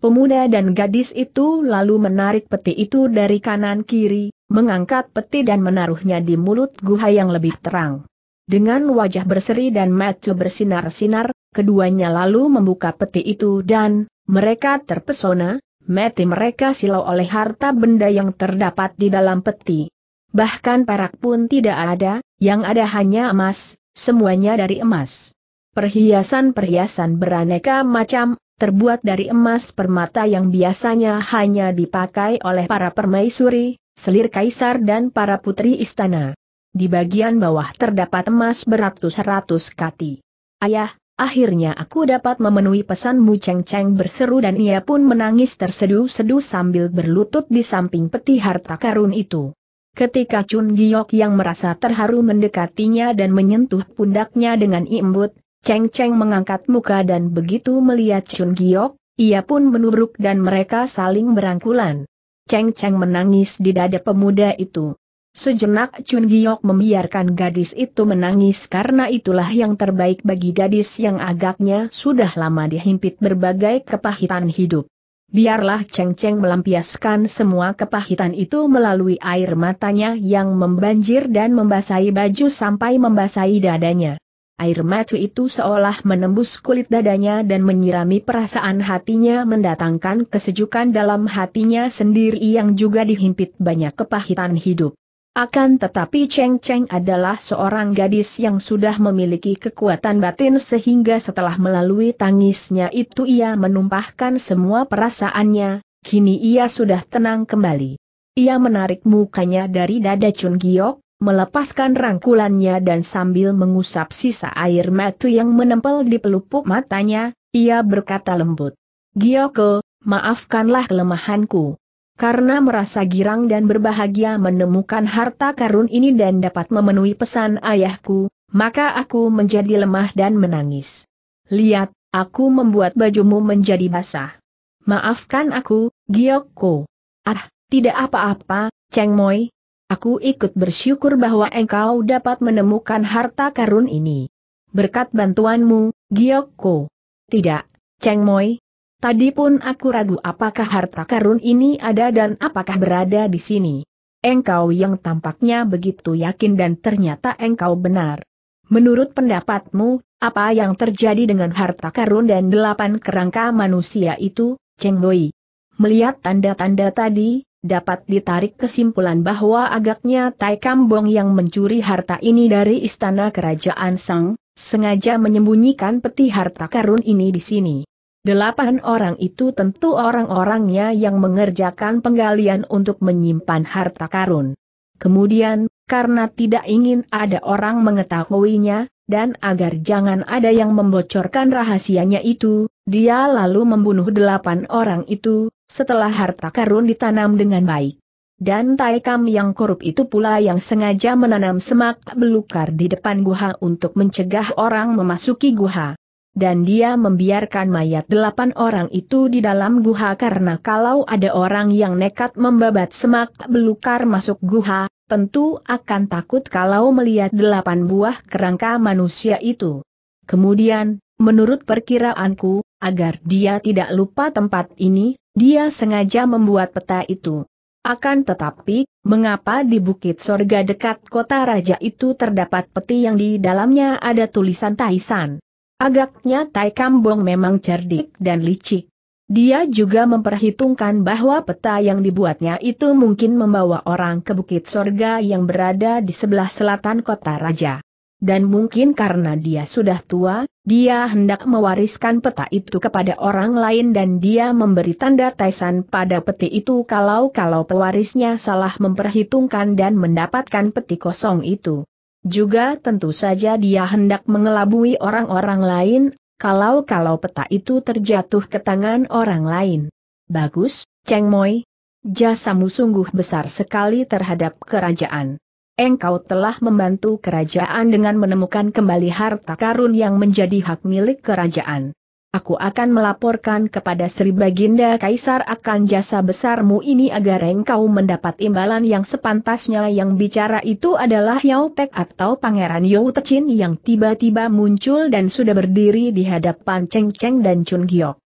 Pemuda dan gadis itu lalu menarik peti itu dari kanan kiri, mengangkat peti dan menaruhnya di mulut guha yang lebih terang. Dengan wajah berseri dan mata bersinar-sinar, keduanya lalu membuka peti itu dan, mereka terpesona, mati mereka silau oleh harta benda yang terdapat di dalam peti. Bahkan perak pun tidak ada, yang ada hanya emas, semuanya dari emas. Perhiasan-perhiasan beraneka macam, terbuat dari emas permata yang biasanya hanya dipakai oleh para permaisuri, selir kaisar dan para putri istana. Di bagian bawah terdapat emas beratus-ratus kati. Ayah, Akhirnya aku dapat memenuhi pesanmu Cheng Cheng berseru dan ia pun menangis tersedu-sedu sambil berlutut di samping peti harta karun itu. Ketika Chun Giok yang merasa terharu mendekatinya dan menyentuh pundaknya dengan imbut, Cheng Cheng mengangkat muka dan begitu melihat Chun Giok, ia pun menubruk dan mereka saling berangkulan. Cheng Cheng menangis di dada pemuda itu. Sejenak Chun Giok membiarkan gadis itu menangis karena itulah yang terbaik bagi gadis yang agaknya sudah lama dihimpit berbagai kepahitan hidup. Biarlah Cheng Cheng melampiaskan semua kepahitan itu melalui air matanya yang membanjir dan membasahi baju sampai membasahi dadanya. Air mata itu seolah menembus kulit dadanya dan menyirami perasaan hatinya mendatangkan kesejukan dalam hatinya sendiri yang juga dihimpit banyak kepahitan hidup. Akan tetapi Cheng Cheng adalah seorang gadis yang sudah memiliki kekuatan batin sehingga setelah melalui tangisnya itu ia menumpahkan semua perasaannya, kini ia sudah tenang kembali. Ia menarik mukanya dari dada Chun Giok, melepaskan rangkulannya dan sambil mengusap sisa air mata yang menempel di pelupuk matanya, ia berkata lembut. Gioko, maafkanlah kelemahanku karena merasa girang dan berbahagia menemukan harta karun ini dan dapat memenuhi pesan ayahku, maka aku menjadi lemah dan menangis. Lihat, aku membuat bajumu menjadi basah. Maafkan aku, Gioko. Ah, tidak apa-apa, Cheng Moi. Aku ikut bersyukur bahwa engkau dapat menemukan harta karun ini. Berkat bantuanmu, Gioko. Tidak, Cheng Moi, Tadi pun aku ragu apakah harta karun ini ada dan apakah berada di sini. Engkau yang tampaknya begitu yakin dan ternyata engkau benar. Menurut pendapatmu, apa yang terjadi dengan harta karun dan delapan kerangka manusia itu, Cheng Boi? Melihat tanda-tanda tadi, dapat ditarik kesimpulan bahwa agaknya Tai Kambong yang mencuri harta ini dari istana kerajaan Sang, sengaja menyembunyikan peti harta karun ini di sini. Delapan orang itu tentu orang-orangnya yang mengerjakan penggalian untuk menyimpan harta karun. Kemudian, karena tidak ingin ada orang mengetahuinya, dan agar jangan ada yang membocorkan rahasianya itu, dia lalu membunuh delapan orang itu, setelah harta karun ditanam dengan baik. Dan Taikam yang korup itu pula yang sengaja menanam semak belukar di depan guha untuk mencegah orang memasuki guha dan dia membiarkan mayat delapan orang itu di dalam guha karena kalau ada orang yang nekat membabat semak belukar masuk guha, tentu akan takut kalau melihat delapan buah kerangka manusia itu. Kemudian, menurut perkiraanku, agar dia tidak lupa tempat ini, dia sengaja membuat peta itu. Akan tetapi, mengapa di Bukit Sorga dekat kota raja itu terdapat peti yang di dalamnya ada tulisan Taisan? Agaknya Tai Kambong memang cerdik dan licik. Dia juga memperhitungkan bahwa peta yang dibuatnya itu mungkin membawa orang ke Bukit Sorga yang berada di sebelah selatan kota Raja. Dan mungkin karena dia sudah tua, dia hendak mewariskan peta itu kepada orang lain dan dia memberi tanda taisan pada peti itu kalau-kalau pewarisnya salah memperhitungkan dan mendapatkan peti kosong itu. Juga tentu saja dia hendak mengelabui orang-orang lain, kalau-kalau peta itu terjatuh ke tangan orang lain. Bagus, Cheng Moi. Jasamu sungguh besar sekali terhadap kerajaan. Engkau telah membantu kerajaan dengan menemukan kembali harta karun yang menjadi hak milik kerajaan. Aku akan melaporkan kepada Sri Baginda Kaisar akan jasa besarmu ini agar engkau mendapat imbalan yang sepantasnya yang bicara itu adalah Yao Tek atau Pangeran Yao Tecin yang tiba-tiba muncul dan sudah berdiri di hadapan Cheng Cheng dan Chun Giok.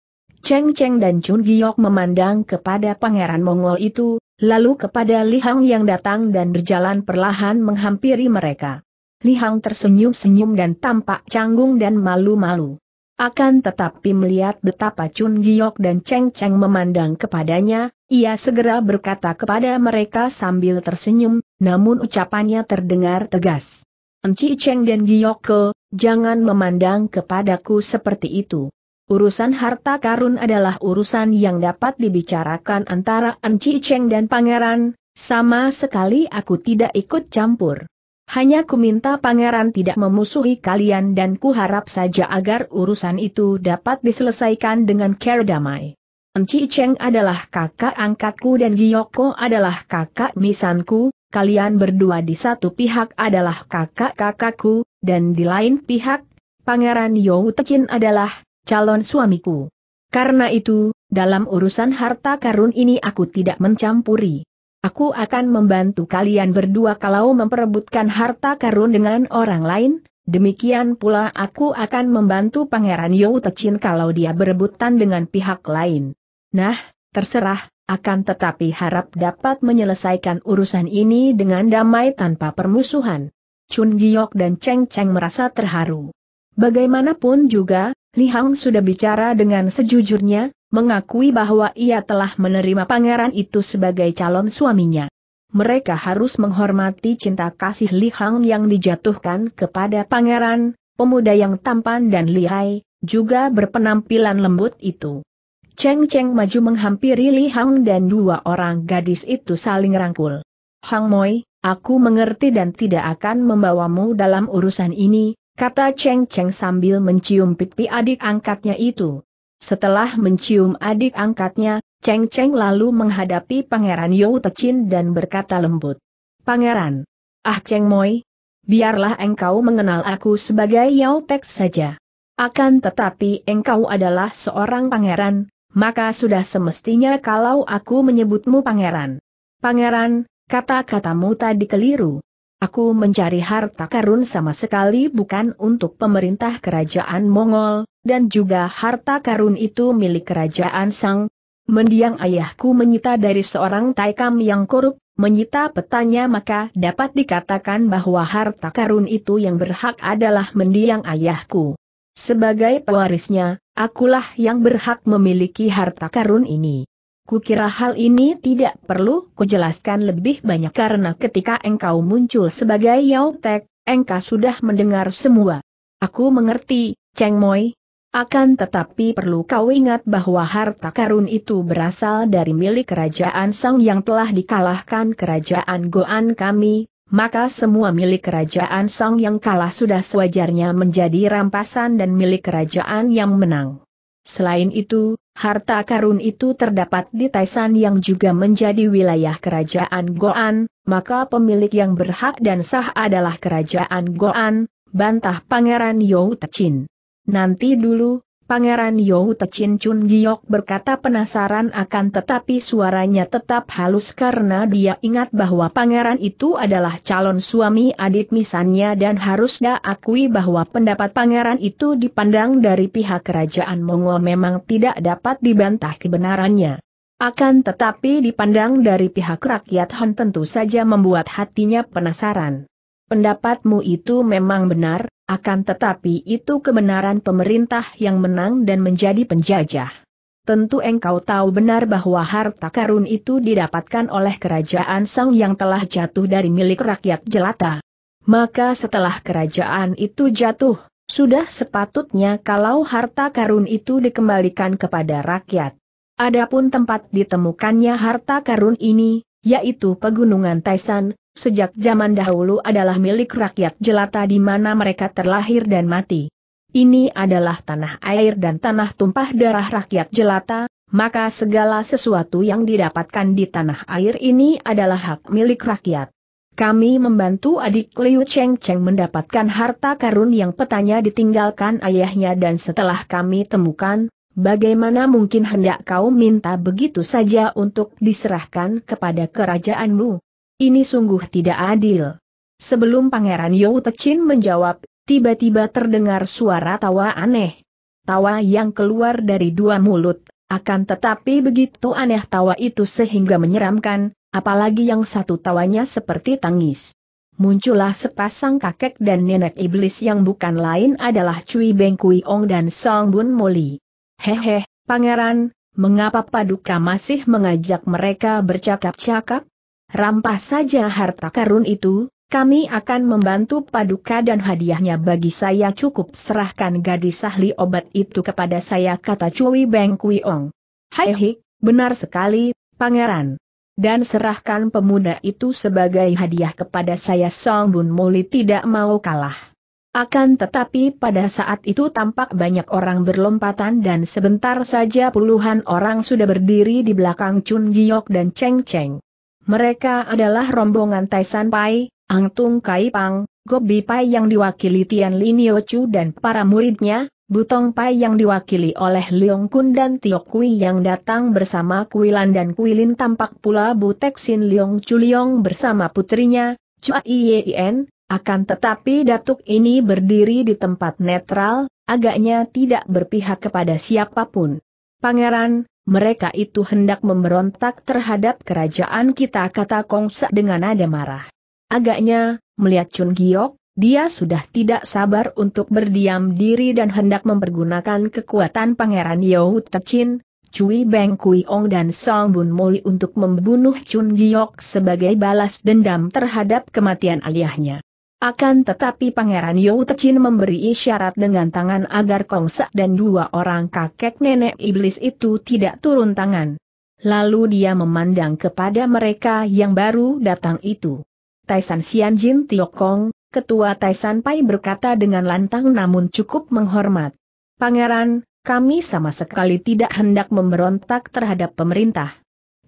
Cheng Cheng dan Chun Giok memandang kepada Pangeran Mongol itu, lalu kepada Li Hang yang datang dan berjalan perlahan menghampiri mereka. Li Hang tersenyum-senyum dan tampak canggung dan malu-malu. Akan tetapi melihat betapa Chun Giok dan Cheng Cheng memandang kepadanya, ia segera berkata kepada mereka sambil tersenyum, namun ucapannya terdengar tegas. Enci Cheng dan Giok ke, jangan memandang kepadaku seperti itu. Urusan harta karun adalah urusan yang dapat dibicarakan antara Enci Cheng dan pangeran, sama sekali aku tidak ikut campur. Hanya kuminta pangeran tidak memusuhi kalian dan ku harap saja agar urusan itu dapat diselesaikan dengan care damai. Enci Cheng adalah kakak angkatku dan Giyoko adalah kakak misanku, kalian berdua di satu pihak adalah kakak-kakakku, dan di lain pihak, Pangeran Yowu Tecin adalah calon suamiku. Karena itu, dalam urusan harta karun ini aku tidak mencampuri. Aku akan membantu kalian berdua kalau memperebutkan harta karun dengan orang lain, demikian pula aku akan membantu Pangeran Yu Tecin kalau dia berebutan dengan pihak lain. Nah, terserah, akan tetapi harap dapat menyelesaikan urusan ini dengan damai tanpa permusuhan. Chun Giok dan Cheng Cheng merasa terharu. Bagaimanapun juga, Li Hang sudah bicara dengan sejujurnya, mengakui bahwa ia telah menerima pangeran itu sebagai calon suaminya. Mereka harus menghormati cinta kasih Li Hang yang dijatuhkan kepada pangeran, pemuda yang tampan dan lihai, juga berpenampilan lembut itu. Cheng Cheng maju menghampiri Li Hang dan dua orang gadis itu saling rangkul. Hang Moi, aku mengerti dan tidak akan membawamu dalam urusan ini, kata Cheng Cheng sambil mencium pipi adik angkatnya itu. Setelah mencium adik angkatnya, Cheng Cheng lalu menghadapi Pangeran Yau Tecin dan berkata lembut. Pangeran, ah Cheng Moi, biarlah engkau mengenal aku sebagai Yao Tek saja. Akan tetapi engkau adalah seorang pangeran, maka sudah semestinya kalau aku menyebutmu pangeran. Pangeran, kata-katamu tadi keliru. Aku mencari harta karun sama sekali bukan untuk pemerintah kerajaan Mongol, dan juga harta karun itu milik kerajaan Sang. Mendiang ayahku menyita dari seorang taikam yang korup, menyita petanya maka dapat dikatakan bahwa harta karun itu yang berhak adalah mendiang ayahku. Sebagai pewarisnya, akulah yang berhak memiliki harta karun ini. Kukira hal ini tidak perlu kujelaskan lebih banyak karena ketika engkau muncul sebagai Yautek, engkau sudah mendengar semua. Aku mengerti, Cheng Moi, akan tetapi perlu kau ingat bahwa harta karun itu berasal dari milik kerajaan Sang yang telah dikalahkan kerajaan Goan kami, maka semua milik kerajaan Sang yang kalah sudah sewajarnya menjadi rampasan dan milik kerajaan yang menang. Selain itu, harta karun itu terdapat di Taisan yang juga menjadi wilayah kerajaan Goan, maka pemilik yang berhak dan sah adalah kerajaan Goan, bantah Pangeran Yau Tachin. Nanti dulu, Pangeran Yau Techin Chun Giok berkata penasaran akan tetapi suaranya tetap halus karena dia ingat bahwa pangeran itu adalah calon suami adik misannya dan harusnya akui bahwa pendapat pangeran itu dipandang dari pihak kerajaan Mongol memang tidak dapat dibantah kebenarannya. Akan tetapi dipandang dari pihak rakyat Han tentu saja membuat hatinya penasaran. Pendapatmu itu memang benar, akan tetapi itu kebenaran pemerintah yang menang dan menjadi penjajah. Tentu engkau tahu benar bahwa harta karun itu didapatkan oleh kerajaan sang yang telah jatuh dari milik rakyat jelata. Maka setelah kerajaan itu jatuh, sudah sepatutnya kalau harta karun itu dikembalikan kepada rakyat. Adapun tempat ditemukannya harta karun ini, yaitu Pegunungan Taisan, sejak zaman dahulu adalah milik rakyat jelata di mana mereka terlahir dan mati. Ini adalah tanah air dan tanah tumpah darah rakyat jelata, maka segala sesuatu yang didapatkan di tanah air ini adalah hak milik rakyat. Kami membantu adik Liu Cheng Cheng mendapatkan harta karun yang petanya ditinggalkan ayahnya dan setelah kami temukan, Bagaimana mungkin hendak kau minta begitu saja untuk diserahkan kepada kerajaanmu? Ini sungguh tidak adil. Sebelum Pangeran Yau Tecin menjawab, tiba-tiba terdengar suara tawa aneh. Tawa yang keluar dari dua mulut, akan tetapi begitu aneh tawa itu sehingga menyeramkan, apalagi yang satu tawanya seperti tangis muncullah sepasang kakek dan nenek iblis yang bukan lain adalah Cui Beng Kui Ong dan Song Bun Moli. Hehe, pangeran, mengapa paduka masih mengajak mereka bercakap-cakap? Rampas saja harta karun itu, kami akan membantu paduka dan hadiahnya bagi saya cukup serahkan gadis ahli obat itu kepada saya kata Cui Beng Kuiong. Hai hik, benar sekali, pangeran. Dan serahkan pemuda itu sebagai hadiah kepada saya Song Bun Muli tidak mau kalah. Akan tetapi pada saat itu tampak banyak orang berlompatan dan sebentar saja puluhan orang sudah berdiri di belakang Chun Giok dan Cheng Cheng. Mereka adalah rombongan Taisan Pai, Ang Tung Kai Pang, Gobi Pai yang diwakili Tian Linio Chu dan para muridnya, Butong Pai yang diwakili oleh Leong Kun dan Tiok Kui yang datang bersama Kuilan dan Kuilin tampak pula Butek Sin Leong Chu Leong bersama putrinya, Chua Ien, akan tetapi datuk ini berdiri di tempat netral, agaknya tidak berpihak kepada siapapun. Pangeran, mereka itu hendak memberontak terhadap kerajaan kita kata Kongsa dengan nada marah. Agaknya, melihat Chun Giok, dia sudah tidak sabar untuk berdiam diri dan hendak mempergunakan kekuatan Pangeran Yau Tecin, Cui Beng Kui Ong dan Song Bun Moli untuk membunuh Chun Giok sebagai balas dendam terhadap kematian aliahnya. Akan tetapi Pangeran Youtechin memberi isyarat dengan tangan agar Kongsa dan dua orang kakek nenek iblis itu tidak turun tangan. Lalu dia memandang kepada mereka yang baru datang itu. Taisan Xianjin Tiokong, ketua Taisan Pai berkata dengan lantang namun cukup menghormat. Pangeran, kami sama sekali tidak hendak memberontak terhadap pemerintah.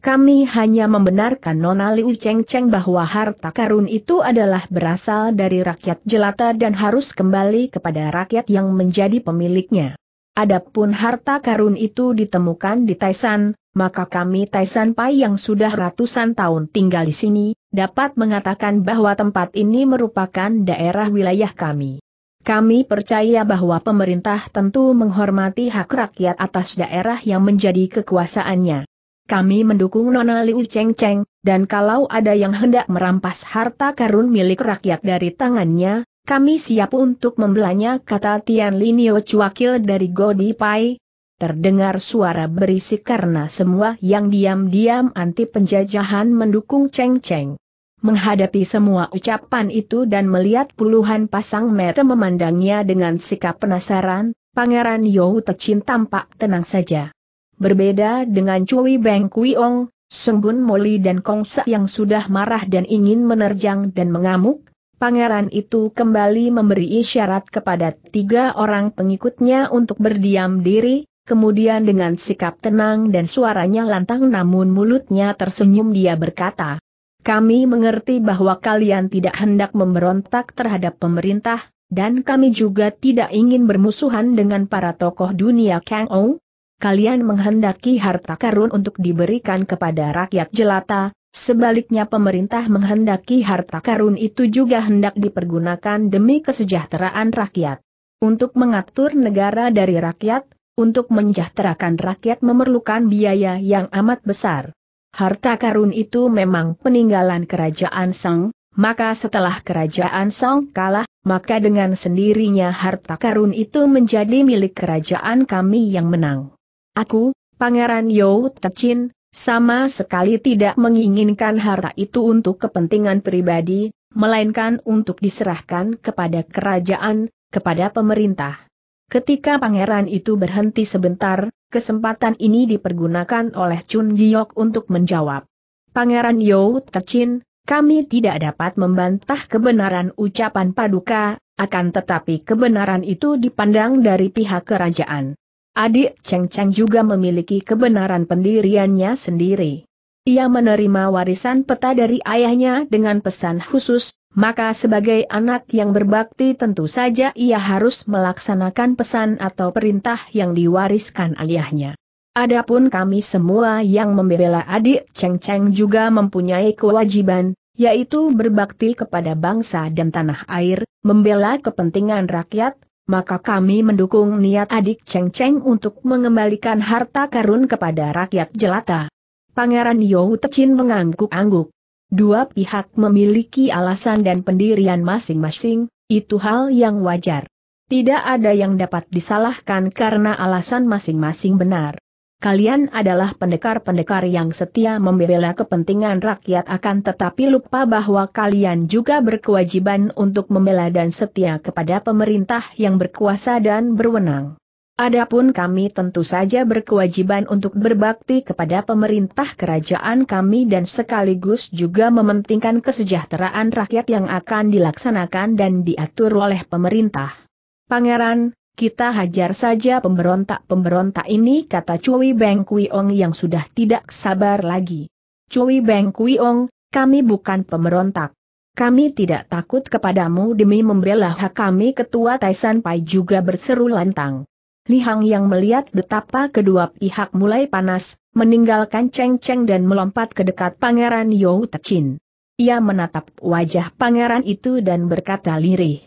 Kami hanya membenarkan Nona Liu Cheng Cheng bahwa harta karun itu adalah berasal dari rakyat jelata dan harus kembali kepada rakyat yang menjadi pemiliknya. Adapun harta karun itu ditemukan di Taisan, maka kami Taisan Pai yang sudah ratusan tahun tinggal di sini, dapat mengatakan bahwa tempat ini merupakan daerah wilayah kami. Kami percaya bahwa pemerintah tentu menghormati hak rakyat atas daerah yang menjadi kekuasaannya kami mendukung Nona Liu Cheng Cheng, dan kalau ada yang hendak merampas harta karun milik rakyat dari tangannya, kami siap untuk membelanya kata Tian Linio Cuakil dari Godi Pai. Terdengar suara berisik karena semua yang diam-diam anti penjajahan mendukung Cheng Cheng. Menghadapi semua ucapan itu dan melihat puluhan pasang mata memandangnya dengan sikap penasaran, Pangeran Yau Tecin tampak tenang saja. Berbeda dengan Cui Beng Kuiong, Senggun Moli dan Kongsa yang sudah marah dan ingin menerjang dan mengamuk, pangeran itu kembali memberi isyarat kepada tiga orang pengikutnya untuk berdiam diri, kemudian dengan sikap tenang dan suaranya lantang namun mulutnya tersenyum dia berkata, Kami mengerti bahwa kalian tidak hendak memberontak terhadap pemerintah, dan kami juga tidak ingin bermusuhan dengan para tokoh dunia Kang Ong, kalian menghendaki harta karun untuk diberikan kepada rakyat jelata, sebaliknya pemerintah menghendaki harta karun itu juga hendak dipergunakan demi kesejahteraan rakyat. Untuk mengatur negara dari rakyat, untuk menjahterakan rakyat memerlukan biaya yang amat besar. Harta karun itu memang peninggalan kerajaan Song, maka setelah kerajaan Song kalah, maka dengan sendirinya harta karun itu menjadi milik kerajaan kami yang menang. Aku, Pangeran Yao Tecin, sama sekali tidak menginginkan harta itu untuk kepentingan pribadi, melainkan untuk diserahkan kepada kerajaan, kepada pemerintah. Ketika pangeran itu berhenti sebentar, kesempatan ini dipergunakan oleh Chun Giok untuk menjawab. Pangeran Yao Tecin, kami tidak dapat membantah kebenaran ucapan paduka, akan tetapi kebenaran itu dipandang dari pihak kerajaan. Adik Cheng Cheng juga memiliki kebenaran pendiriannya sendiri. Ia menerima warisan peta dari ayahnya dengan pesan khusus, maka sebagai anak yang berbakti tentu saja ia harus melaksanakan pesan atau perintah yang diwariskan ayahnya. Adapun kami semua yang membela adik Cheng Cheng juga mempunyai kewajiban, yaitu berbakti kepada bangsa dan tanah air, membela kepentingan rakyat, maka kami mendukung niat adik Cheng Cheng untuk mengembalikan harta karun kepada rakyat jelata. Pangeran Yau Tecin mengangguk-angguk. Dua pihak memiliki alasan dan pendirian masing-masing, itu hal yang wajar. Tidak ada yang dapat disalahkan karena alasan masing-masing benar. Kalian adalah pendekar-pendekar yang setia membela kepentingan rakyat akan tetapi lupa bahwa kalian juga berkewajiban untuk membela dan setia kepada pemerintah yang berkuasa dan berwenang. Adapun kami tentu saja berkewajiban untuk berbakti kepada pemerintah kerajaan kami dan sekaligus juga mementingkan kesejahteraan rakyat yang akan dilaksanakan dan diatur oleh pemerintah. Pangeran, kita hajar saja pemberontak-pemberontak ini kata Cui Beng Kui Ong yang sudah tidak sabar lagi. Cui Beng Kui Ong, kami bukan pemberontak. Kami tidak takut kepadamu demi membela hak kami ketua Taisan Pai juga berseru lantang. Lihang yang melihat betapa kedua pihak mulai panas, meninggalkan Cheng Cheng dan melompat ke dekat Pangeran Yau Tecin. Ia menatap wajah pangeran itu dan berkata lirih.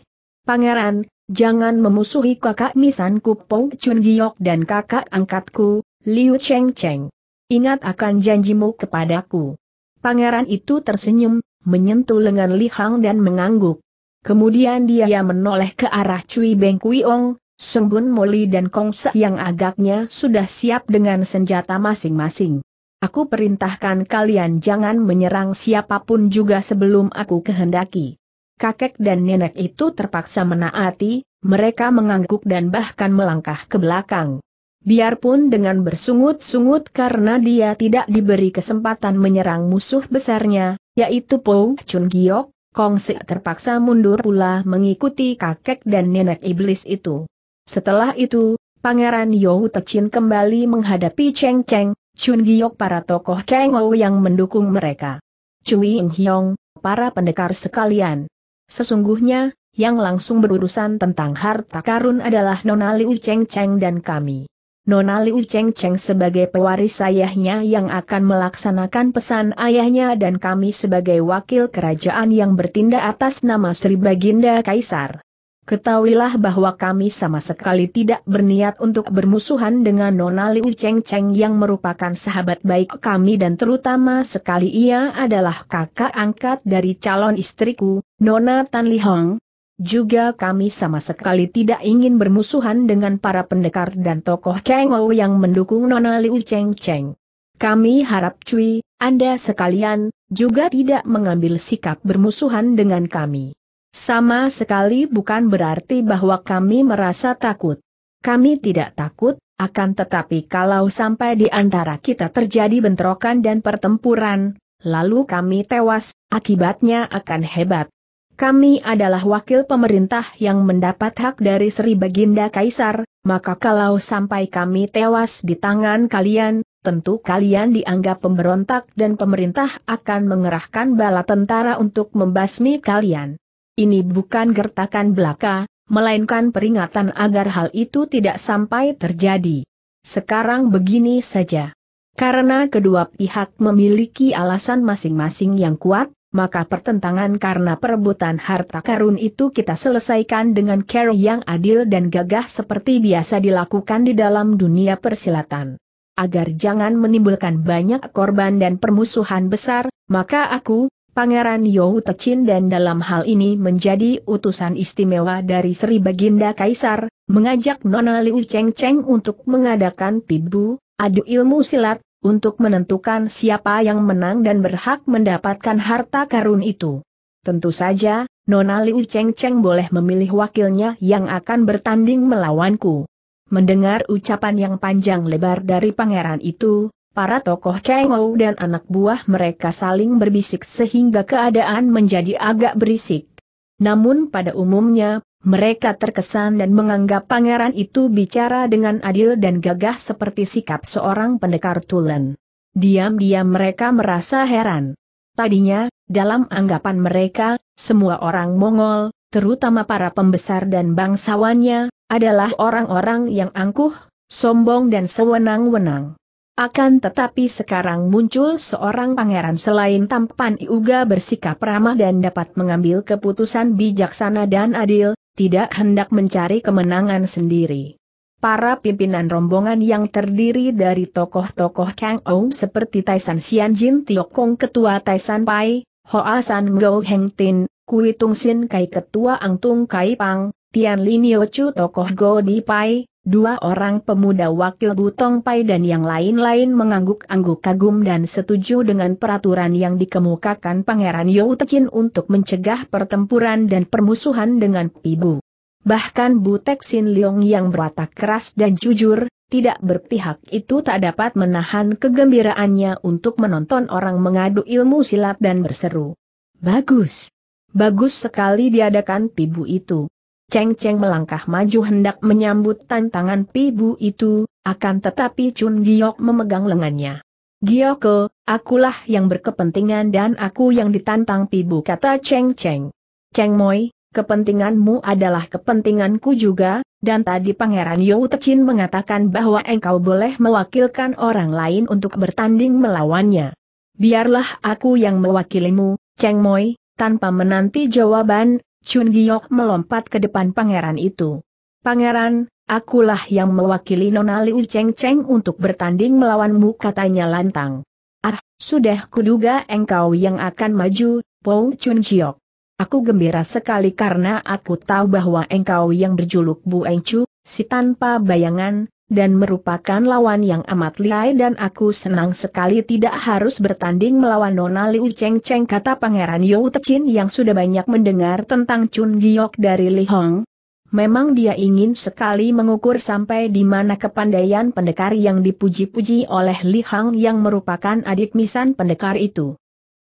Pangeran, jangan memusuhi kakak misanku Pong Chun Giok dan kakak angkatku, Liu Cheng Cheng. Ingat akan janjimu kepadaku. Pangeran itu tersenyum, menyentuh lengan Li Hang dan mengangguk. Kemudian dia menoleh ke arah Cui Beng Kui Ong, Sembun Moli dan Kong Se yang agaknya sudah siap dengan senjata masing-masing. Aku perintahkan kalian jangan menyerang siapapun juga sebelum aku kehendaki kakek dan nenek itu terpaksa menaati, mereka mengangguk dan bahkan melangkah ke belakang. Biarpun dengan bersungut-sungut karena dia tidak diberi kesempatan menyerang musuh besarnya, yaitu Po Chun Giok, Kong Si terpaksa mundur pula mengikuti kakek dan nenek iblis itu. Setelah itu, Pangeran Yow Tecin kembali menghadapi Cheng Cheng, Chun Giok para tokoh Kengou yang mendukung mereka. Cui Ng Hiong, para pendekar sekalian. Sesungguhnya, yang langsung berurusan tentang harta karun adalah Nona Liu Cheng Cheng dan kami. Nona Liu Cheng Cheng sebagai pewaris ayahnya yang akan melaksanakan pesan ayahnya dan kami sebagai wakil kerajaan yang bertindak atas nama Sri Baginda Kaisar. Ketahuilah bahwa kami sama sekali tidak berniat untuk bermusuhan dengan Nona Liu Cheng Cheng yang merupakan sahabat baik kami dan terutama sekali ia adalah kakak angkat dari calon istriku, Nona Tan Li Hong. Juga kami sama sekali tidak ingin bermusuhan dengan para pendekar dan tokoh Kang Ou yang mendukung Nona Liu Cheng Cheng. Kami harap Cui, Anda sekalian, juga tidak mengambil sikap bermusuhan dengan kami. Sama sekali bukan berarti bahwa kami merasa takut. Kami tidak takut, akan tetapi kalau sampai di antara kita terjadi bentrokan dan pertempuran, lalu kami tewas, akibatnya akan hebat. Kami adalah wakil pemerintah yang mendapat hak dari Sri Baginda Kaisar, maka kalau sampai kami tewas di tangan kalian, tentu kalian dianggap pemberontak dan pemerintah akan mengerahkan bala tentara untuk membasmi kalian. Ini bukan gertakan belaka, melainkan peringatan agar hal itu tidak sampai terjadi. Sekarang begini saja. Karena kedua pihak memiliki alasan masing-masing yang kuat, maka pertentangan karena perebutan harta karun itu kita selesaikan dengan cara yang adil dan gagah seperti biasa dilakukan di dalam dunia persilatan. Agar jangan menimbulkan banyak korban dan permusuhan besar, maka aku, Pangeran Yohu Tecin dan dalam hal ini menjadi utusan istimewa dari Sri Baginda Kaisar, mengajak Nona Liu Cheng Cheng untuk mengadakan pibu, adu ilmu silat, untuk menentukan siapa yang menang dan berhak mendapatkan harta karun itu. Tentu saja, Nona Liu Cheng Cheng boleh memilih wakilnya yang akan bertanding melawanku. Mendengar ucapan yang panjang lebar dari pangeran itu, Para tokoh Kengou dan anak buah mereka saling berbisik sehingga keadaan menjadi agak berisik. Namun pada umumnya, mereka terkesan dan menganggap pangeran itu bicara dengan adil dan gagah seperti sikap seorang pendekar tulen. Diam-diam mereka merasa heran. Tadinya, dalam anggapan mereka, semua orang Mongol, terutama para pembesar dan bangsawannya, adalah orang-orang yang angkuh, sombong dan sewenang-wenang. Akan tetapi sekarang muncul seorang pangeran selain tampan Iuga bersikap ramah dan dapat mengambil keputusan bijaksana dan adil, tidak hendak mencari kemenangan sendiri. Para pimpinan rombongan yang terdiri dari tokoh-tokoh Kang Ou seperti Taisan Xian Jin Tiok Kong Ketua Taisan Pai, Hoa San Ngo Heng Tin, Kui Tung Sin Kai Ketua Ang Tung Kai Pang, Tian Linio Chu Tokoh Go Di Pai, Dua orang pemuda wakil Butong Pai dan yang lain-lain mengangguk-angguk kagum dan setuju dengan peraturan yang dikemukakan Pangeran Yau Tecin untuk mencegah pertempuran dan permusuhan dengan Pibu. Bahkan Butek Sin Leong yang berwatak keras dan jujur, tidak berpihak itu tak dapat menahan kegembiraannya untuk menonton orang mengadu ilmu silat dan berseru. Bagus! Bagus sekali diadakan Pibu itu. Cheng Cheng melangkah maju hendak menyambut tantangan pibu itu, akan tetapi Chun Giok memegang lengannya. Gioke, akulah yang berkepentingan dan aku yang ditantang pibu kata Cheng Cheng. Cheng Moi, kepentinganmu adalah kepentinganku juga, dan tadi Pangeran Yau Tecin mengatakan bahwa engkau boleh mewakilkan orang lain untuk bertanding melawannya. Biarlah aku yang mewakilimu, Cheng Moi, tanpa menanti jawaban, Chun Giok melompat ke depan pangeran itu. Pangeran, akulah yang mewakili Nona Liu Cheng Cheng untuk bertanding melawanmu katanya lantang. Ah, sudah kuduga engkau yang akan maju, Pong Chun Giok. Aku gembira sekali karena aku tahu bahwa engkau yang berjuluk Bu Engcu, si tanpa bayangan, dan merupakan lawan yang amat lihai dan aku senang sekali tidak harus bertanding melawan Nona Liu Cheng Cheng kata Pangeran Yu Tecin yang sudah banyak mendengar tentang Chun Giok dari Li Hong. Memang dia ingin sekali mengukur sampai di mana kepandaian pendekar yang dipuji-puji oleh Li Hong yang merupakan adik misan pendekar itu.